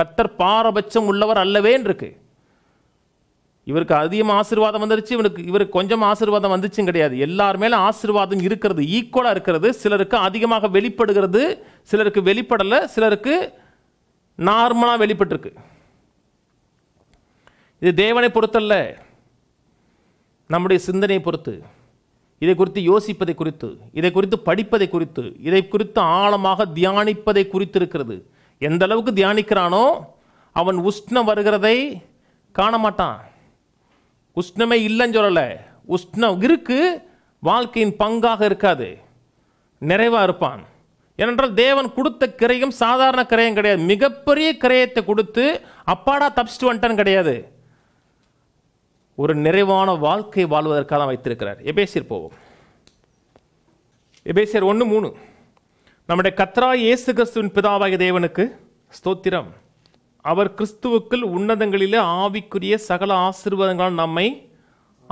கத்தர் பாரபட்சம் உள்ளவர் அல்லவே இருக்குது இவருக்கு அதிகமாக ஆசீர்வாதம் வந்துருச்சு இவனுக்கு இவருக்கு கொஞ்சம் ஆசீர்வாதம் வந்துச்சும் கிடையாது எல்லார் மேலே ஆசீர்வாதம் இருக்கிறது ஈக்குவலாக இருக்கிறது சிலருக்கு அதிகமாக வெளிப்படுகிறது சிலருக்கு வெளிப்படலை சிலருக்கு நார்மலாக வெளிப்பட்டிருக்கு இது தேவனை பொறுத்தல்ல நம்முடைய சிந்தனையை பொறுத்து இதை குறித்து யோசிப்பதை குறித்து இதை குறித்து படிப்பதை குறித்து இதை குறித்து ஆழமாக தியானிப்பதை குறித்து இருக்கிறது எந்த அளவுக்கு தியானிக்கிறானோ அவன் உஷ்ணம் வருகிறதை காண மாட்டான் உஷ்ணமே இல்லைன்னு சொல்லலை உஷ்ணம் இருக்கு வாழ்க்கையின் பங்காக இருக்காது நிறைவாக இருப்பான் ஏனென்றால் தேவன் கொடுத்த கிரையும் சாதாரண கிரையும் கிடையாது மிகப்பெரிய கிரையத்தை கொடுத்து அப்பாடா தப்பிச்சிட்டு வந்துட்டான்னு கிடையாது ஒரு நிறைவான வாழ்க்கை வாழ்வதற்காக தான் வைத்திருக்கிறார் எபேசியர் போவோம் எபேசியர் ஒன்று மூணு நம்முடைய கத்ரா இயேசு கிறிஸ்துவின் பிதாவாகிய தேவனுக்கு ஸ்தோத்திரம் அவர் கிறிஸ்துவுக்குள் உன்னதங்களிலே ஆவிக்குரிய சகல ஆசீர்வாதங்களால் நம்மை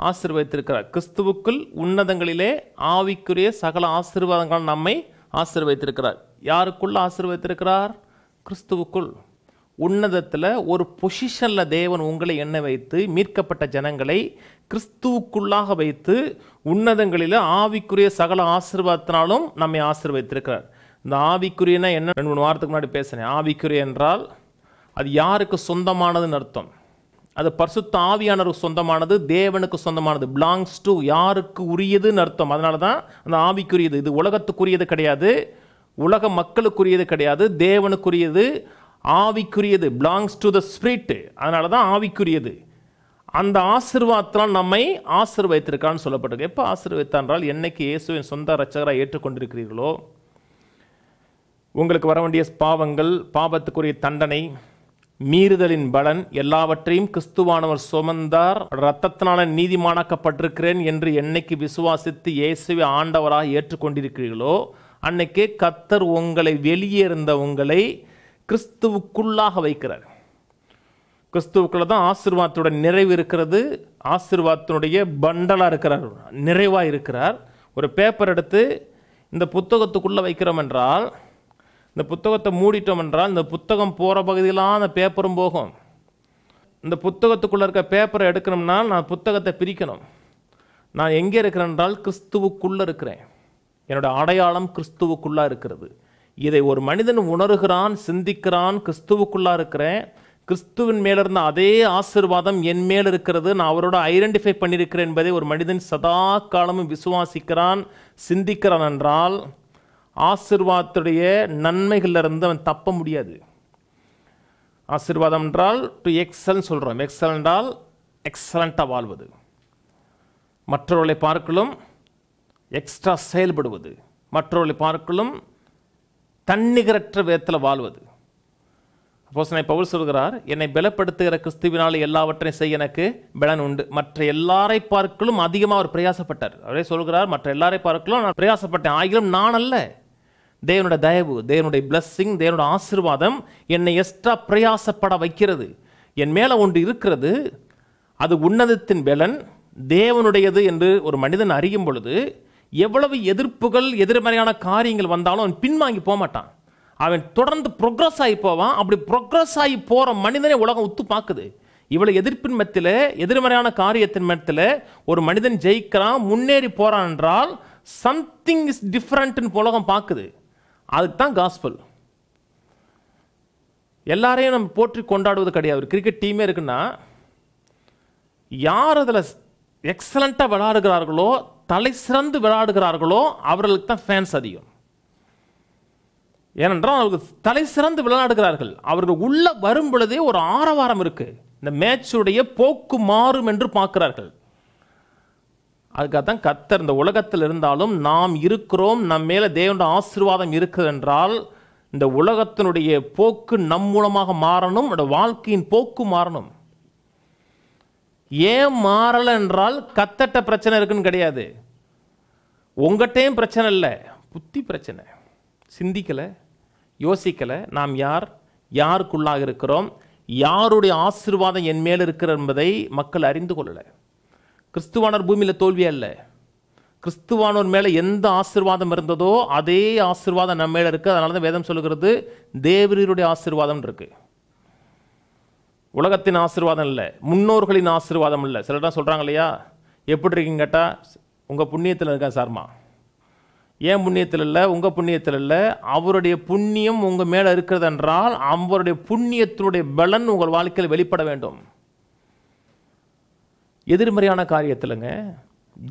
ஆசீர்வதித்திருக்கிறார் கிறிஸ்துவுக்குள் உன்னதங்களிலே ஆவிக்குரிய சகல ஆசீர்வாதங்களால் நம்மை ஆசீர்வதித்திருக்கிறார் யாருக்குள்ள ஆசிர்வதித்திருக்கிறார் கிறிஸ்துவுக்குள் உன்னதத்தில் ஒரு பொசிஷனில் தேவன் உங்களை எண்ண வைத்து மீட்கப்பட்ட ஜனங்களை கிறிஸ்துவுக்குள்ளாக வைத்து உன்னதங்களில் ஆவிக்குரிய சகல ஆசீர்வாதத்தினாலும் நம்மை ஆசிர்வதித்திருக்கிறார் இந்த ஆவிக்குரியனா என்ன ரெண்டு மூணு வாரத்துக்கு முன்னாடி பேசினேன் ஆவிக்குரிய என்றால் அது யாருக்கு சொந்தமானதுன்னு அர்த்தம் அது பரிசுத்த ஆவியானவருக்கு சொந்தமானது தேவனுக்கு சொந்தமானது பிலாங்ஸ் டு யாருக்கு உரியதுன்னு அர்த்தம் அதனால தான் அந்த ஆவிக்குரியது இது உலகத்துக்குரியது கிடையாது உலக மக்களுக்குரியது கிடையாது தேவனுக்குரியது ஆவிக்குரியது பிலாங்ஸ் டு த ஸ்பிரிட் அதனால தான் ஆவிக்குரியது அந்த ஆசிர்வாதத்தினால் நம்மை ஆசிர்வதித்திருக்கான்னு சொல்லப்பட்டிருக்கு எப்போ ஆசிர்வதித்தான்றால் என்னைக்கு இயேசுவின் சொந்த ரச்சகராக ஏற்றுக்கொண்டிருக்கிறீர்களோ உங்களுக்கு வர வேண்டிய பாவங்கள் பாவத்துக்குரிய தண்டனை மீறுதலின் பலன் எல்லாவற்றையும் கிறிஸ்துவானவர் சுமந்தார் இரத்தத்தினால நீதிமானாக்கப்பட்டிருக்கிறேன் என்று என்னைக்கு விசுவாசித்து இயேசுவை ஆண்டவராக ஏற்றுக்கொண்டிருக்கிறீர்களோ அன்னைக்கே கத்தர் உங்களை வெளியே இருந்த உங்களை கிறிஸ்துவுக்குள்ளாக வைக்கிறார் கிறிஸ்துவுக்குள்ள தான் ஆசிர்வாதத்தோட நிறைவு இருக்கிறது ஆசீர்வாதத்தினுடைய பண்டலாக இருக்கிறார் நிறைவாக இருக்கிறார் ஒரு பேப்பர் எடுத்து இந்த புத்தகத்துக்குள்ளே வைக்கிறோம் என்றால் இந்த புத்தகத்தை மூடிட்டோம் என்றால் இந்த புத்தகம் போகிற பகுதியெல்லாம் அந்த பேப்பரும் போகும் இந்த புத்தகத்துக்குள்ளே இருக்க பேப்பரை எடுக்கணும்னா நான் புத்தகத்தை பிரிக்கணும் நான் எங்கே இருக்கிறேன் என்றால் கிறிஸ்துவுக்குள்ளே இருக்கிறேன் என்னோடய அடையாளம் கிறிஸ்துவுக்குள்ளாக இருக்கிறது இதை ஒரு மனிதன் உணர்கிறான் சிந்திக்கிறான் கிறிஸ்துவுக்குள்ளாக இருக்கிறேன் கிறிஸ்துவின் மேலே இருந்த அதே ஆசிர்வாதம் என் மேல் இருக்கிறது நான் அவரோட ஐடென்டிஃபை பண்ணியிருக்கிறேன் என்பதை ஒரு மனிதன் சதா காலமும் விசுவாசிக்கிறான் சிந்திக்கிறான் என்றால் ஆசிர்வாதத்துடைய நன்மைகளிலிருந்து அவன் தப்ப முடியாது ஆசிர்வாதம் என்றால் டு எக்ஸல் சொல்கிறோம் எக்ஸல் என்றால் எக்ஸலண்ட்டாக வாழ்வது மற்றவர்களை பார்க்கலும் எக்ஸ்ட்ரா செயல்படுவது மற்றவர்களை பார்க்கலும் தன்னிகரற்ற விதத்தில் வாழ்வது போசனை பவுல் சொல்கிறார் என்னை பலப்படுத்துகிற கிறிஸ்துவினால் எல்லாவற்றையும் செய்ய எனக்கு பலன் உண்டு மற்ற எல்லாரை பார்க்கலும் அதிகமாக அவர் பிரயாசப்பட்டார் அவரே சொல்கிறார் மற்ற எல்லாரை பார்க்கலும் நான் பிரயாசப்பட்டேன் ஆகிலும் நான் அல்ல தேவனுடைய தயவு தேவனுடைய பிளஸ்ஸிங் தேவனோட ஆசிர்வாதம் என்னை எக்ஸ்ட்ரா பிரயாசப்பட வைக்கிறது என் மேலே ஒன்று இருக்கிறது அது உன்னதத்தின் பலன் தேவனுடையது என்று ஒரு மனிதன் அறியும் பொழுது எவ்வளவு எதிர்ப்புகள் எதிர்மறையான காரியங்கள் வந்தாலும் அவன் பின்வாங்கி போக மாட்டான் அவன் தொடர்ந்து ப்ரொக்ரஸ் ஆகி போவான் அப்படி ப்ரொக்ரஸ் ஆகி போகிற மனிதனை உலகம் உத்து பார்க்குது இவ்வளோ எதிர்ப்பின் மத்தியில் எதிர்மறையான காரியத்தின் மத்தியில் ஒரு மனிதன் ஜெயிக்கிறான் முன்னேறி போகிறான் என்றால் சம்திங் இஸ் டிஃப்ரெண்ட்னு உலகம் பார்க்குது அதுக்கு தான் காஸ்பல் எல்லாரையும் நம்ம போற்றி கொண்டாடுவது கிடையாது ஒரு கிரிக்கெட் டீமே இருக்குன்னா யார் அதில் எக்ஸலண்ட்டாக விளையாடுகிறார்களோ தலை சிறந்து விளையாடுகிறார்களோ அவர்களுக்கு தான் ஃபேன்ஸ் அதிகம் ஏனென்றால் அவர்கள் தலை சிறந்து விளையாடுகிறார்கள் அவர்கள் உள்ளே வரும் பொழுதே ஒரு ஆரவாரம் இருக்குது இந்த மேட்சுடைய போக்கு மாறும் என்று பார்க்கிறார்கள் அதுக்காக தான் கத்தர் இந்த உலகத்தில் இருந்தாலும் நாம் இருக்கிறோம் நம் மேலே தேவனுடைய ஆசீர்வாதம் இருக்குது என்றால் இந்த உலகத்தினுடைய போக்கு நம் மூலமாக மாறணும் அந்த வாழ்க்கையின் போக்கு மாறணும் ஏன் மாறலை என்றால் கத்தட்ட பிரச்சனை இருக்குன்னு கிடையாது உங்கள்கிட்டயும் பிரச்சனை இல்லை புத்தி பிரச்சனை சிந்திக்கலை யோசிக்கலை நாம் யார் யாருக்குள்ளாக இருக்கிறோம் யாருடைய ஆசீர்வாதம் என் மேல் இருக்கிற என்பதை மக்கள் அறிந்து கொள்ளலை கிறிஸ்துவானர் பூமியில் தோல்வியா இல்லை கிறிஸ்துவானோர் மேலே எந்த ஆசிர்வாதம் இருந்ததோ அதே ஆசிர்வாதம் நம்ம மேலே இருக்குது அதனால தான் வேதம் சொல்லுகிறது தேவரீருடைய ஆசிர்வாதம் இருக்குது உலகத்தின் ஆசிர்வாதம் இல்லை முன்னோர்களின் ஆசிர்வாதம் இல்லை தான் சொல்கிறாங்க இல்லையா எப்படி இருக்கீங்க கேட்டால் உங்கள் புண்ணியத்தில் இருக்கேன் சார்மா ஏன் புண்ணியத்தில் இல்லை உங்கள் புண்ணியத்தில் இல்லை அவருடைய புண்ணியம் உங்கள் மேலே இருக்கிறது என்றால் அவருடைய புண்ணியத்தினுடைய பலன் உங்கள் வாழ்க்கையில் வெளிப்பட வேண்டும் எதிர்மறையான காரியத்தில்ங்க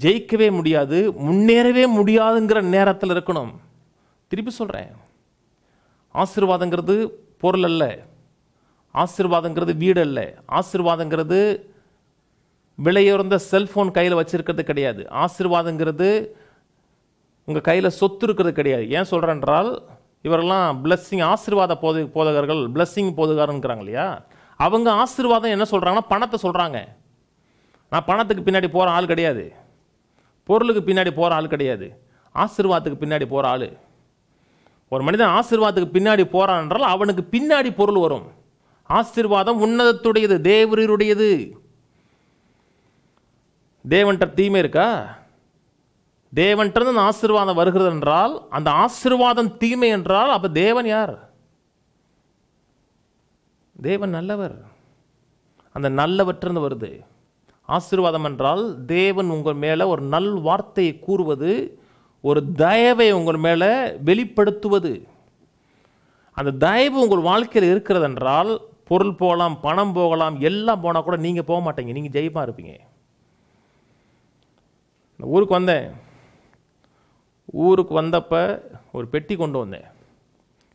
ஜெயிக்கவே முடியாது முன்னேறவே முடியாதுங்கிற நேரத்தில் இருக்கணும் திருப்பி சொல்கிறேன் ஆசீர்வாதங்கிறது பொருள் அல்ல ஆசீர்வாதங்கிறது வீடு அல்ல ஆசீர்வாதங்கிறது விலையுறந்த செல்ஃபோன் கையில் வச்சுருக்கிறது கிடையாது ஆசீர்வாதங்கிறது உங்கள் கையில் சொத்து இருக்கிறது கிடையாது ஏன் சொல்கிறேன்றால் இவரெல்லாம் பிளஸ்ஸிங் ஆசீர்வாத போத போதகர்கள் பிளஸ்ஸிங் போதகாரங்கிறாங்க இல்லையா அவங்க ஆசீர்வாதம் என்ன சொல்கிறாங்கன்னா பணத்தை சொல்கிறாங்க நான் பணத்துக்கு பின்னாடி போகிற ஆள் கிடையாது பொருளுக்கு பின்னாடி போகிற ஆள் கிடையாது ஆசீர்வாதத்துக்கு பின்னாடி போகிற ஆள் ஒரு மனிதன் ஆசீர்வாதத்துக்கு பின்னாடி போகிறான் என்றால் அவனுக்கு பின்னாடி பொருள் வரும் ஆசீர்வாதம் உன்னதத்துடையது தேவரீருடையது தேவன்கிட்ட தீமை இருக்கா அந்த ஆசீர்வாதம் வருகிறது என்றால் அந்த ஆசிர்வாதம் தீமை என்றால் அப்போ தேவன் யார் தேவன் நல்லவர் அந்த நல்லவற்றிருந்து வருது ஆசீர்வாதம் என்றால் தேவன் உங்கள் மேலே ஒரு நல் வார்த்தையை கூறுவது ஒரு தயவை உங்கள் மேலே வெளிப்படுத்துவது அந்த தயவு உங்கள் வாழ்க்கையில் இருக்கிறது என்றால் பொருள் போகலாம் பணம் போகலாம் எல்லாம் போனால் கூட நீங்கள் போக மாட்டீங்க நீங்கள் ஜெயமாக இருப்பீங்க இந்த ஊருக்கு வந்தேன் ஊருக்கு வந்தப்போ ஒரு பெட்டி கொண்டு வந்தேன்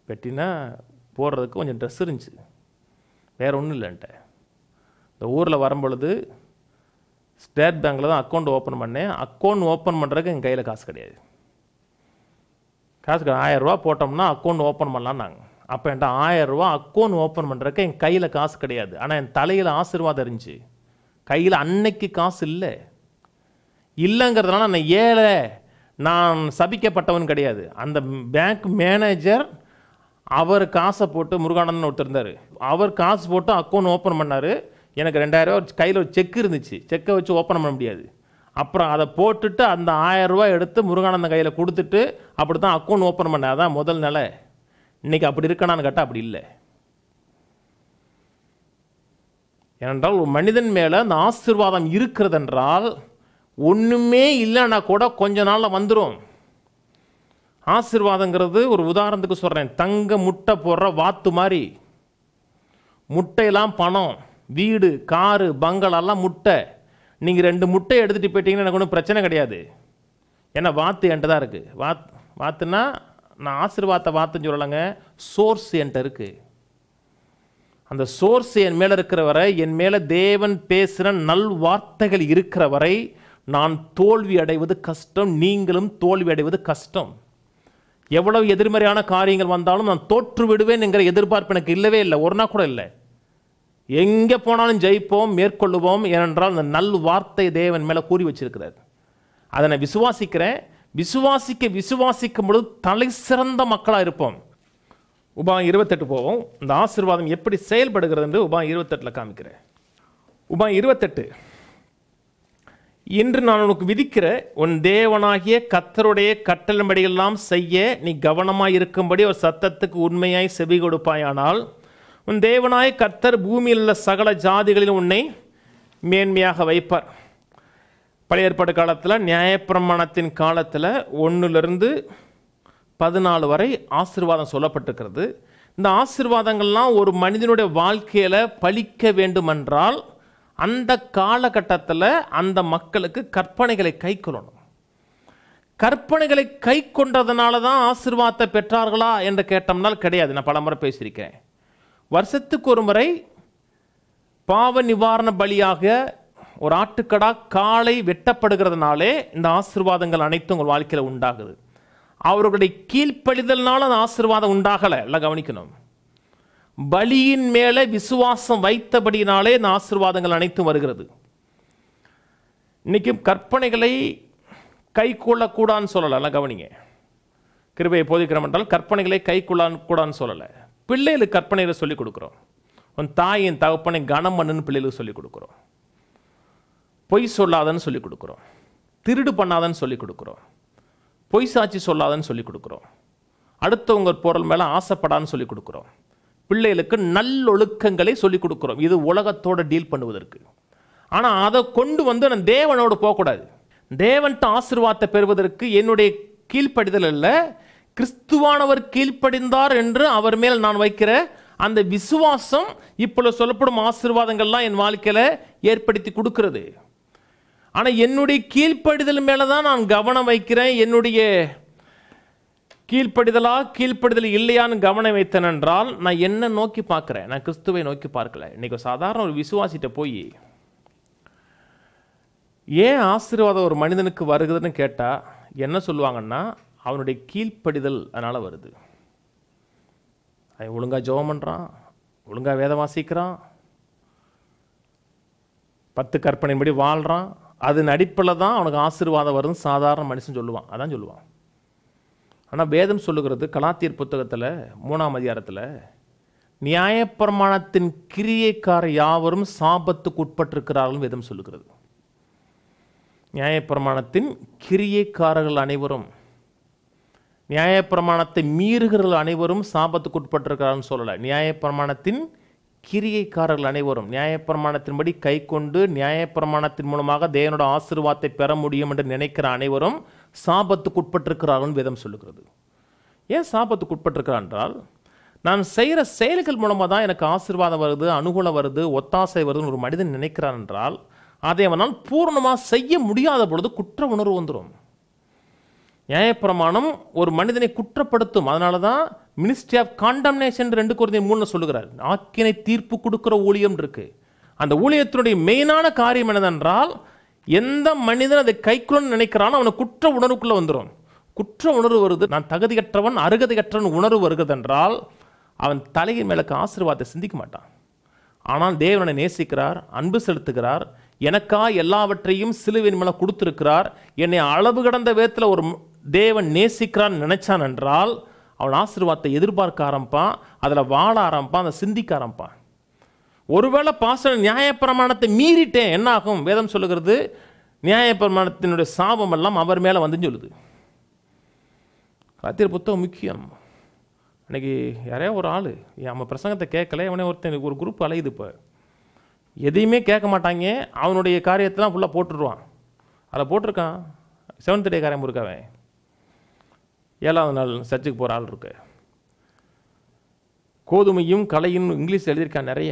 பெட்டினா போடுறதுக்கு கொஞ்சம் ட்ரெஸ் இருந்துச்சு வேறு ஒன்றும் இல்லைன்ட்ட இந்த ஊரில் வரும்பொழுது ஸ்டேட் பேங்கில் தான் அக்கௌண்ட் ஓப்பன் பண்ணேன் அக்கௌண்ட் ஓப்பன் பண்ணுறதுக்கு எங்கள் கையில் காசு கிடையாது காசு ஆயிரரூவா போட்டோம்னா அக்கௌண்ட் ஓப்பன் பண்ணலாம் நாங்கள் அப்போ என்கிட்ட ஆயிரரூவா அக்கௌண்ட் ஓப்பன் பண்ணுறக்கு என் கையில் காசு கிடையாது ஆனால் என் தலையில் ஆசீர்வாதம் இருந்துச்சு கையில் அன்னைக்கு காசு இல்லை இல்லைங்கிறதுனால நான் ஏழை நான் சபிக்கப்பட்டவன் கிடையாது அந்த பேங்க் மேனேஜர் அவர் காசை போட்டு முருகானந்தன் ஒருத்தர் இருந்தார் அவர் காசு போட்டு அக்கௌண்ட் ஓப்பன் பண்ணார் எனக்கு ரெண்டாயிரரூவா கையில் ஒரு செக் இருந்துச்சு செக்கை வச்சு ஓப்பன் பண்ண முடியாது அப்புறம் அதை போட்டுட்டு அந்த ஆயரூவா எடுத்து முருகானந்தன் கையில் கொடுத்துட்டு அப்படி தான் அக்கௌண்ட் ஓப்பன் பண்ண அதான் முதல் நிலை இன்றைக்கி அப்படி இருக்கணான்னு கேட்டால் அப்படி இல்லை ஏனென்றால் ஒரு மனிதன் மேலே அந்த ஆசிர்வாதம் இருக்கிறதென்றால் ஒன்றுமே இல்லைன்னா கூட கொஞ்ச நாளில் வந்துடும் ஆசிர்வாதங்கிறது ஒரு உதாரணத்துக்கு சொல்கிறேன் தங்க முட்டை போடுற வாத்து மாதிரி முட்டையெல்லாம் பணம் வீடு காரு பங்களெல்லாம் முட்டை நீங்கள் ரெண்டு முட்டையை எடுத்துகிட்டு போயிட்டீங்கன்னா எனக்கு ஒன்றும் பிரச்சனை கிடையாது ஏன்னா வாத்து என்கிட்ட தான் இருக்குது வாத் வாத்துன்னா நான் ஆசிர்வாதத்தை வாத்துன்னு சொல்லலைங்க சோர்ஸ் என்கிட்ட இருக்குது அந்த சோர்ஸ் என் மேலே இருக்கிற வரை என் மேலே தேவன் பேசுகிற நல் வார்த்தைகள் இருக்கிற வரை நான் தோல்வி அடைவது கஷ்டம் நீங்களும் தோல்வி அடைவது கஷ்டம் எவ்வளவு எதிர்மறையான காரியங்கள் வந்தாலும் நான் தோற்று விடுவேன் என்கிற எதிர்பார்ப்பு எனக்கு இல்லவே இல்லை ஒரு நாள் கூட இல்லை எங்கே போனாலும் ஜெயிப்போம் மேற்கொள்ளுவோம் ஏனென்றால் அந்த நல் வார்த்தை தேவன் மேலே கூறி வச்சிருக்கிறார் அதை நான் விசுவாசிக்கிறேன் விசுவாசிக்க விசுவாசிக்கும் பொழுது தலை சிறந்த மக்களாக இருப்போம் உபாயம் இருபத்தெட்டு போவோம் இந்த ஆசிர்வாதம் எப்படி செயல்படுகிறது என்று உபாயம் இருபத்தெட்டில் காமிக்கிறேன் உபாயம் இருபத்தெட்டு இன்று நான் உனக்கு விதிக்கிற உன் தேவனாகிய கத்தருடைய கட்டளம்படியெல்லாம் செய்ய நீ கவனமாக இருக்கும்படி ஒரு சத்தத்துக்கு உண்மையாய் செவி கொடுப்பாயானால் ஆனால் உன் தேவனாய் கர்த்தர் பூமியில் உள்ள சகல ஜாதிகளில் உன்னை மேன்மையாக வைப்பார் பழைய ஏற்பாடு காலத்தில் நியாயப்பிரமாணத்தின் காலத்தில் ஒன்றுலேருந்து பதினாலு வரை ஆசிர்வாதம் சொல்லப்பட்டிருக்கிறது இந்த ஆசிர்வாதங்கள்லாம் ஒரு மனிதனுடைய வாழ்க்கையில் பழிக்க வேண்டுமென்றால் அந்த காலகட்டத்தில் அந்த மக்களுக்கு கற்பனைகளை கை கொள்ளணும் கற்பனைகளை கை கொண்டதுனால தான் ஆசிர்வாதத்தை பெற்றார்களா என்று கேட்டோம்னால் கிடையாது நான் பலமுறை பேசியிருக்கிறேன் வருஷத்துக்கு ஒரு முறை பாவ நிவாரண பலியாக ஒரு ஆட்டுக்கடா காலை வெட்டப்படுகிறதுனாலே இந்த ஆசிர்வாதங்கள் அனைத்தும் உங்கள் வாழ்க்கையில் உண்டாகுது அவர்களுடைய கீழ்ப்பழிதல்னால அந்த ஆசிர்வாதம் உண்டாகலை எல்லாம் கவனிக்கணும் பலியின் மேலே விசுவாசம் வைத்தபடியினாலே இந்த ஆசிர்வாதங்கள் அனைத்தும் வருகிறது இன்றைக்கும் கற்பனைகளை கை கொள்ளக்கூடாதுன்னு சொல்லலை எல்லாம் கவனிங்க கிருபையை போதிக்கிறோம் என்றால் கற்பனைகளை கை கொள்ளக்கூடாதுன்னு சொல்லலை பிள்ளைகளுக்கு கற்பனையில் சொல்லிக் கொடுக்குறோம் உன் தாயின் தகப்பனை கனம் பண்ணுன்னு பிள்ளைகளுக்கு சொல்லிக் கொடுக்குறோம் பொய் சொல்லாதன்னு சொல்லிக் கொடுக்குறோம் திருடு பண்ணாதன்னு சொல்லிக் கொடுக்குறோம் பொய் சாட்சி சொல்லாதன்னு சொல்லிக் கொடுக்குறோம் அடுத்தவங்க பொருள் மேலே ஆசைப்படான்னு சொல்லிக் கொடுக்குறோம் பிள்ளைகளுக்கு நல்லொழுக்கங்களை சொல்லிக் கொடுக்குறோம் இது உலகத்தோட டீல் பண்ணுவதற்கு ஆனால் அதை கொண்டு வந்து நான் தேவனோடு போகக்கூடாது தேவன்ட்டு ஆசிர்வாதத்தை பெறுவதற்கு என்னுடைய கீழ்ப்படிதல் இல்லை கிறிஸ்துவானவர் கீழ்ப்படிந்தார் என்று அவர் மேல் நான் வைக்கிற அந்த விசுவாசம் இப்போ சொல்லப்படும் ஆசீர்வாதங்கள்லாம் என் வாழ்க்கையில் ஏற்படுத்தி கொடுக்கிறது ஆனால் என்னுடைய கீழ்ப்படிதல் மேலே தான் நான் கவனம் வைக்கிறேன் என்னுடைய கீழ்ப்படிதலா கீழ்ப்படிதல் இல்லையான்னு கவனம் வைத்தேன் என்றால் நான் என்ன நோக்கி பார்க்குறேன் நான் கிறிஸ்துவை நோக்கி பார்க்கல இன்றைக்கி சாதாரண ஒரு விசுவாசிட்ட போய் ஏன் ஆசீர்வாதம் ஒரு மனிதனுக்கு வருகிறதுன்னு கேட்டால் என்ன சொல்லுவாங்கன்னா அவனுடைய கீழ்ப்படிதல் அதனால் வருது அவன் ஒழுங்காக ஜோம் பண்ணுறான் ஒழுங்காக வேதம் வாசிக்கிறான் பத்து கற்பனையின்படி வாழ்கிறான் அதன் அடிப்படையில் தான் அவனுக்கு ஆசீர்வாதம் வரும் சாதாரண மனுஷன் சொல்லுவான் அதான் சொல்லுவான் ஆனால் வேதம் சொல்லுகிறது கலாத்தியர் புத்தகத்தில் மூணாம் அதிகாரத்தில் நியாயப்பிரமாணத்தின் கிரியைக்கார யாவரும் சாபத்துக்கு உட்பட்டிருக்கிறார்கள் வேதம் சொல்லுகிறது நியாயப்பிரமாணத்தின் கிரியைக்காரர்கள் அனைவரும் நியாயப்பிரமாணத்தை மீறுகிற அனைவரும் சாபத்துக்கு உட்பட்டிருக்கிறான்னு சொல்லலை நியாயப்பிரமாணத்தின் கிரியைக்காரர்கள் அனைவரும் நியாயப்பிரமாணத்தின்படி கை கொண்டு நியாயப்பிரமாணத்தின் மூலமாக தேவனோட ஆசீர்வாதத்தை பெற முடியும் என்று நினைக்கிற அனைவரும் சாபத்துக்கு உட்பட்டிருக்கிறார்கள் விதம் சொல்லுகிறது ஏன் சாபத்துக்கு உட்பட்டிருக்கிறார் என்றால் நான் செய்கிற செயல்கள் மூலமாக தான் எனக்கு ஆசீர்வாதம் வருது அனுகூலம் வருது ஒத்தாசை வருதுன்னு ஒரு மனிதன் நினைக்கிறான் என்றால் அதை அவனால் பூர்ணமாக செய்ய முடியாத பொழுது குற்ற உணர்வு வந்துடும் நியாயப்பிரமாணம் ஒரு மனிதனை குற்றப்படுத்தும் அதனால தான் மினிஸ்ட்ரி ஆஃப் காண்டம்னேஷன் ரெண்டு குறைந்த மூணு சொல்லுகிறார் ஆக்கினை தீர்ப்பு கொடுக்குற ஊழியம் இருக்கு அந்த ஊழியத்தினுடைய மெயினான காரியம் என்னதென்றால் எந்த மனிதன் அதை கைக்குள்ள நினைக்கிறானோ அவனை குற்ற உணர்வுக்குள்ளே வந்துடும் குற்ற உணர்வு வருது நான் தகுதியற்றவன் அருகதையற்றவன் உணர்வு வருகிறது என்றால் அவன் தலையின் மேலக்கு ஆசீர்வாதத்தை சிந்திக்க மாட்டான் ஆனால் தேவனை நேசிக்கிறார் அன்பு செலுத்துகிறார் எனக்கா எல்லாவற்றையும் சிலுவின் மேலே கொடுத்துருக்கிறார் என்னை அளவு கடந்த விதத்தில் ஒரு தேவன் நேசிக்கிறான்னு நினச்சான் என்றால் அவன் ஆசீர்வாதத்தை எதிர்பார்க்க ஆரம்பிப்பான் அதில் வாழ ஆரம்பிப்பான் அதை சிந்திக்க ஆரம்பிப்பான் ஒருவேளை பாசன நியாயப்பிரமாணத்தை மீறிட்டேன் என்ன ஆகும் வேதம் சொல்லுகிறது நியாயப்பிரமாணத்தினுடைய சாபம் எல்லாம் அவர் மேலே வந்து சொல்லுது கத்திர புத்தகம் முக்கியம் அன்னைக்கு யாரையோ ஒரு ஆள் அவன் பிரசங்கத்தை கேட்கல அவனே ஒருத்தன் ஒரு குரூப் அலையுது இப்போ எதையுமே கேட்க மாட்டாங்க அவனுடைய காரியத்தெல்லாம் ஃபுல்லாக போட்டுருவான் அதில் போட்டிருக்கான் செவன்த் டே காரியம் இருக்காவேன் ஏழாவது நாள் சர்ச்சுக்கு போகிற ஆள் இருக்கு கோதுமையும் கலையும் இங்கிலீஷ் எழுதியிருக்கா நிறைய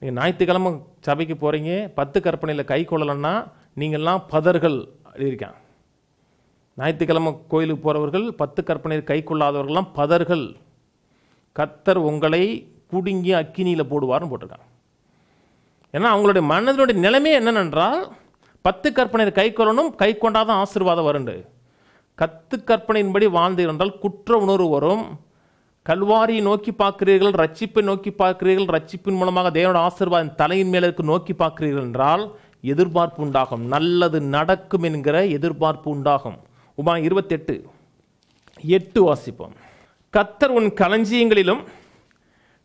நீங்கள் ஞாயிற்றுக்கிழமை சபைக்கு போகிறீங்க பத்து கற்பனையில் கை கொள்ளலன்னா நீங்கள்லாம் பதர்கள் எழுதியிருக்கேன் ஞாயிற்றுக்கிழமை கோயிலுக்கு போகிறவர்கள் பத்து கற்பனையில் கை கொள்ளாதவர்கள்லாம் பதர்கள் கத்தர் உங்களை குடுங்கி அக்கினியில் போடுவார்னு போட்டிருக்காங்க ஏன்னா அவங்களுடைய மனதினுடைய நிலைமை என்னென்னால் பத்து கற்பனையில் கை கொள்ளணும் கை கொண்டாதான் ஆசீர்வாதம் வருண்டு கத்து கற்பனையின்படி வாழ்ந்து இருந்தால் குற்ற உணர்வு வரும் கல்வாரியை நோக்கி பார்க்கிறீர்கள் ரட்சிப்பை நோக்கி பார்க்கிறீர்கள் ரட்சிப்பின் மூலமாக தேவனோட ஆசீர்வாதம் தலையின் மேலே நோக்கி பார்க்கிறீர்கள் என்றால் எதிர்பார்ப்பு உண்டாகும் நல்லது நடக்கும் என்கிற எதிர்பார்ப்பு உண்டாகும் உமா இருபத்தெட்டு எட்டு வாசிப்போம் கத்தர் உன் களஞ்சியங்களிலும்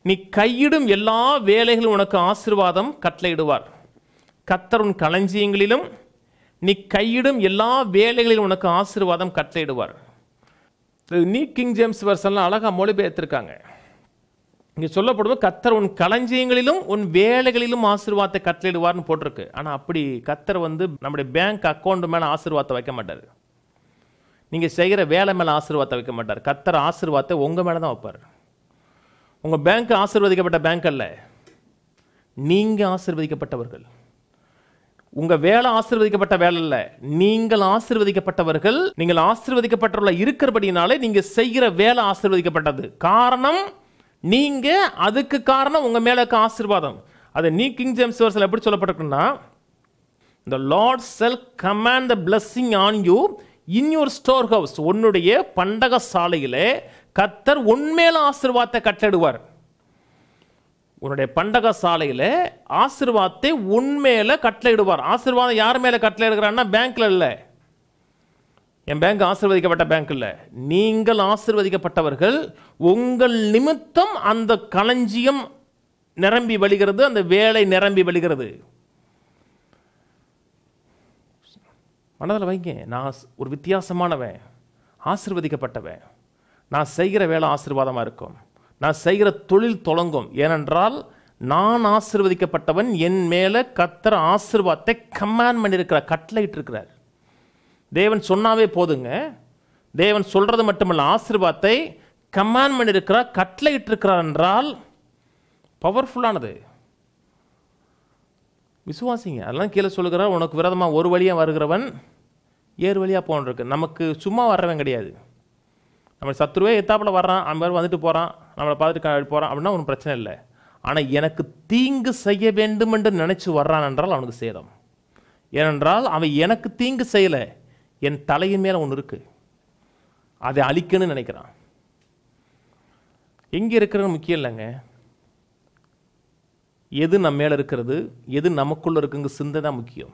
நீ கையிடும் எல்லா வேலைகளும் உனக்கு ஆசிர்வாதம் கட்டளையிடுவார் கத்தர் உன் களஞ்சியங்களிலும் நீ கையிடும் எல்லா வேலைகளிலும் உனக்கு ஆசீர்வாதம் கட்டளையிடுவார் நீ கிங் ஜேம்ஸ் வர்சன்லாம் அழகாக மொழிபெயர்த்திருக்காங்க இங்கே சொல்லப்படுவது கத்தர் உன் களஞ்சியங்களிலும் உன் வேலைகளிலும் ஆசீர்வாதத்தை கட்டளையிடுவார்னு போட்டிருக்கு ஆனால் அப்படி கத்தர் வந்து நம்முடைய பேங்க் அக்கௌண்ட் மேலே ஆசீர்வாதத்தை வைக்க மாட்டார் நீங்கள் செய்கிற வேலை மேலே ஆசீர்வாதத்தை வைக்க மாட்டார் கத்தர் ஆசீர்வாதத்தை உங்கள் மேலே தான் வைப்பார் உங்கள் பேங்க் ஆசீர்வதிக்கப்பட்ட பேங்க் அல்ல நீங்கள் ஆசீர்வதிக்கப்பட்டவர்கள் உங்க வேலை ஆசிர்வதிக்கப்பட்ட வேலை இல்லை நீங்கள் ஆசிர்வதிக்கப்பட்டவர்கள் நீங்கள் ஆசிர்வதிக்கப்பட்டுள்ள இருக்கிறபடினாலே நீங்க செய்கிற வேலை ஆசிர்வதிக்கப்பட்டது காரணம் நீங்க அதுக்கு காரணம் உங்க மேல இருக்க ஆசிர்வாதம் அதை நீ கிங் ஜேம்ஸ் வர்சல் எப்படி சொல்லப்பட்டிருக்குன்னா இந்த Lord shall command the blessing on you in your storehouse உன்னுடைய பண்டக சாலையிலே கத்தர் உண்மையில ஆசிர்வாதத்தை கட்டடுவார் உன்னுடைய பண்டக சாலையில் ஆசிர்வாதத்தை கட்டளை கட்டளையிடுவார் ஆசிர்வாதம் யார் மேலே கட்டளையிடுகிறான்னா பேங்க்கில் இல்லை என் பேங்க் ஆசிர்வதிக்கப்பட்ட பேங்க் இல்லை நீங்கள் ஆசிர்வதிக்கப்பட்டவர்கள் உங்கள் நிமித்தம் அந்த களஞ்சியம் நிரம்பி வழிகிறது அந்த வேலை நிரம்பி வழிகிறது மனதில் வைங்க நான் ஒரு வித்தியாசமானவன் ஆசிர்வதிக்கப்பட்டவன் நான் செய்கிற வேலை ஆசிர்வாதமாக இருக்கும் நான் செய்கிற தொழில் தொடங்கும் ஏனென்றால் நான் ஆசிர்வதிக்கப்பட்டவன் என் மேலே கத்தர் ஆசிர்வாதத்தை கமாண்ட் பண்ணியிருக்கிறார் கட்லைட் இருக்கிறார் தேவன் சொன்னாவே போதுங்க தேவன் சொல்கிறது மட்டுமல்ல ஆசிர்வாதத்தை கமாண்ட் பண்ணியிருக்கிறார் கட்லைட் இருக்கிறார் என்றால் பவர்ஃபுல்லானது விசுவாசிங்க அதெல்லாம் கீழே சொல்லுகிறார் உனக்கு விரதமாக ஒரு வழியாக வருகிறவன் ஏறு வழியாக போகணுருக்கு நமக்கு சும்மா வர்றவன் கிடையாது நம்ம சத்ருவே எத்தாப்பில் வர்றான் அவன் வந்துட்டு போகிறான் நம்மளை பார்த்துட்டு போகிறான் அப்படின்னா ஒன்றும் பிரச்சனை இல்லை ஆனால் எனக்கு தீங்கு செய்ய வேண்டும் என்று நினச்சி வர்றான் என்றால் அவனுக்கு சேதம் ஏனென்றால் அவன் எனக்கு தீங்கு செய்யலை என் தலையின் மேலே ஒன்று இருக்குது அதை அழிக்கணும்னு நினைக்கிறான் எங்கே இருக்கிறது முக்கியம் இல்லைங்க எது நம்ம மேலே இருக்கிறது எது நமக்குள்ளே இருக்குங்க சிந்தை தான் முக்கியம்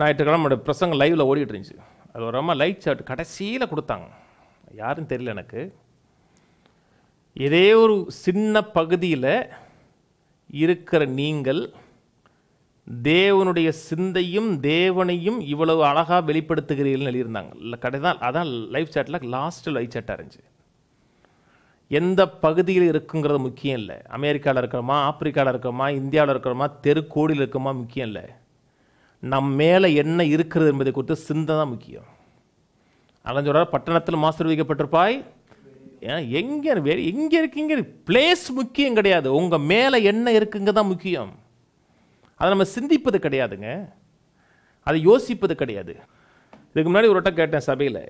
ஞாயிற்றுக்கிழமை என்னோடய பிரசங்க லைவில் ஓடிட்டு இருந்துச்சு அது ரொம்ப லைட் ஷர்ட் கடைசியில் கொடுத்தாங்க யாருன்னு தெரியல எனக்கு ஏதே ஒரு சின்ன பகுதியில் இருக்கிற நீங்கள் தேவனுடைய சிந்தையும் தேவனையும் இவ்வளவு அழகாக வெளிப்படுத்துகிறீர்கள் எழுதியிருந்தாங்க இல்லை கடைதான் அதான் லைஃப் சாட்டில் லாஸ்ட் லைஃப் சாட்டாக இருந்துச்சு எந்த பகுதியில் இருக்குங்கிறது முக்கியம் இல்லை அமெரிக்காவில் இருக்கிறோமா ஆப்பிரிக்காவில் இருக்கிறோமா இந்தியாவில் இருக்கிறோமா தெருக்கோடியில் இருக்கிறோமா முக்கியம் இல்லை நம் மேலே என்ன இருக்கிறது என்பதை குறித்து சிந்தை தான் முக்கியம் அதான் சொல்கிறார் பட்டணத்தில் மாசிர்விக்கப்பட்டிருப்பாய் எங்கே எங்கே இருக்கீங்க பிளேஸ் முக்கியம் கிடையாது உங்கள் மேலே என்ன இருக்குங்க தான் முக்கியம் அதை நம்ம சிந்திப்பது கிடையாதுங்க அதை யோசிப்பது கிடையாது இதுக்கு முன்னாடி ஒரு வட்டம் கேட்டேன் சபையில்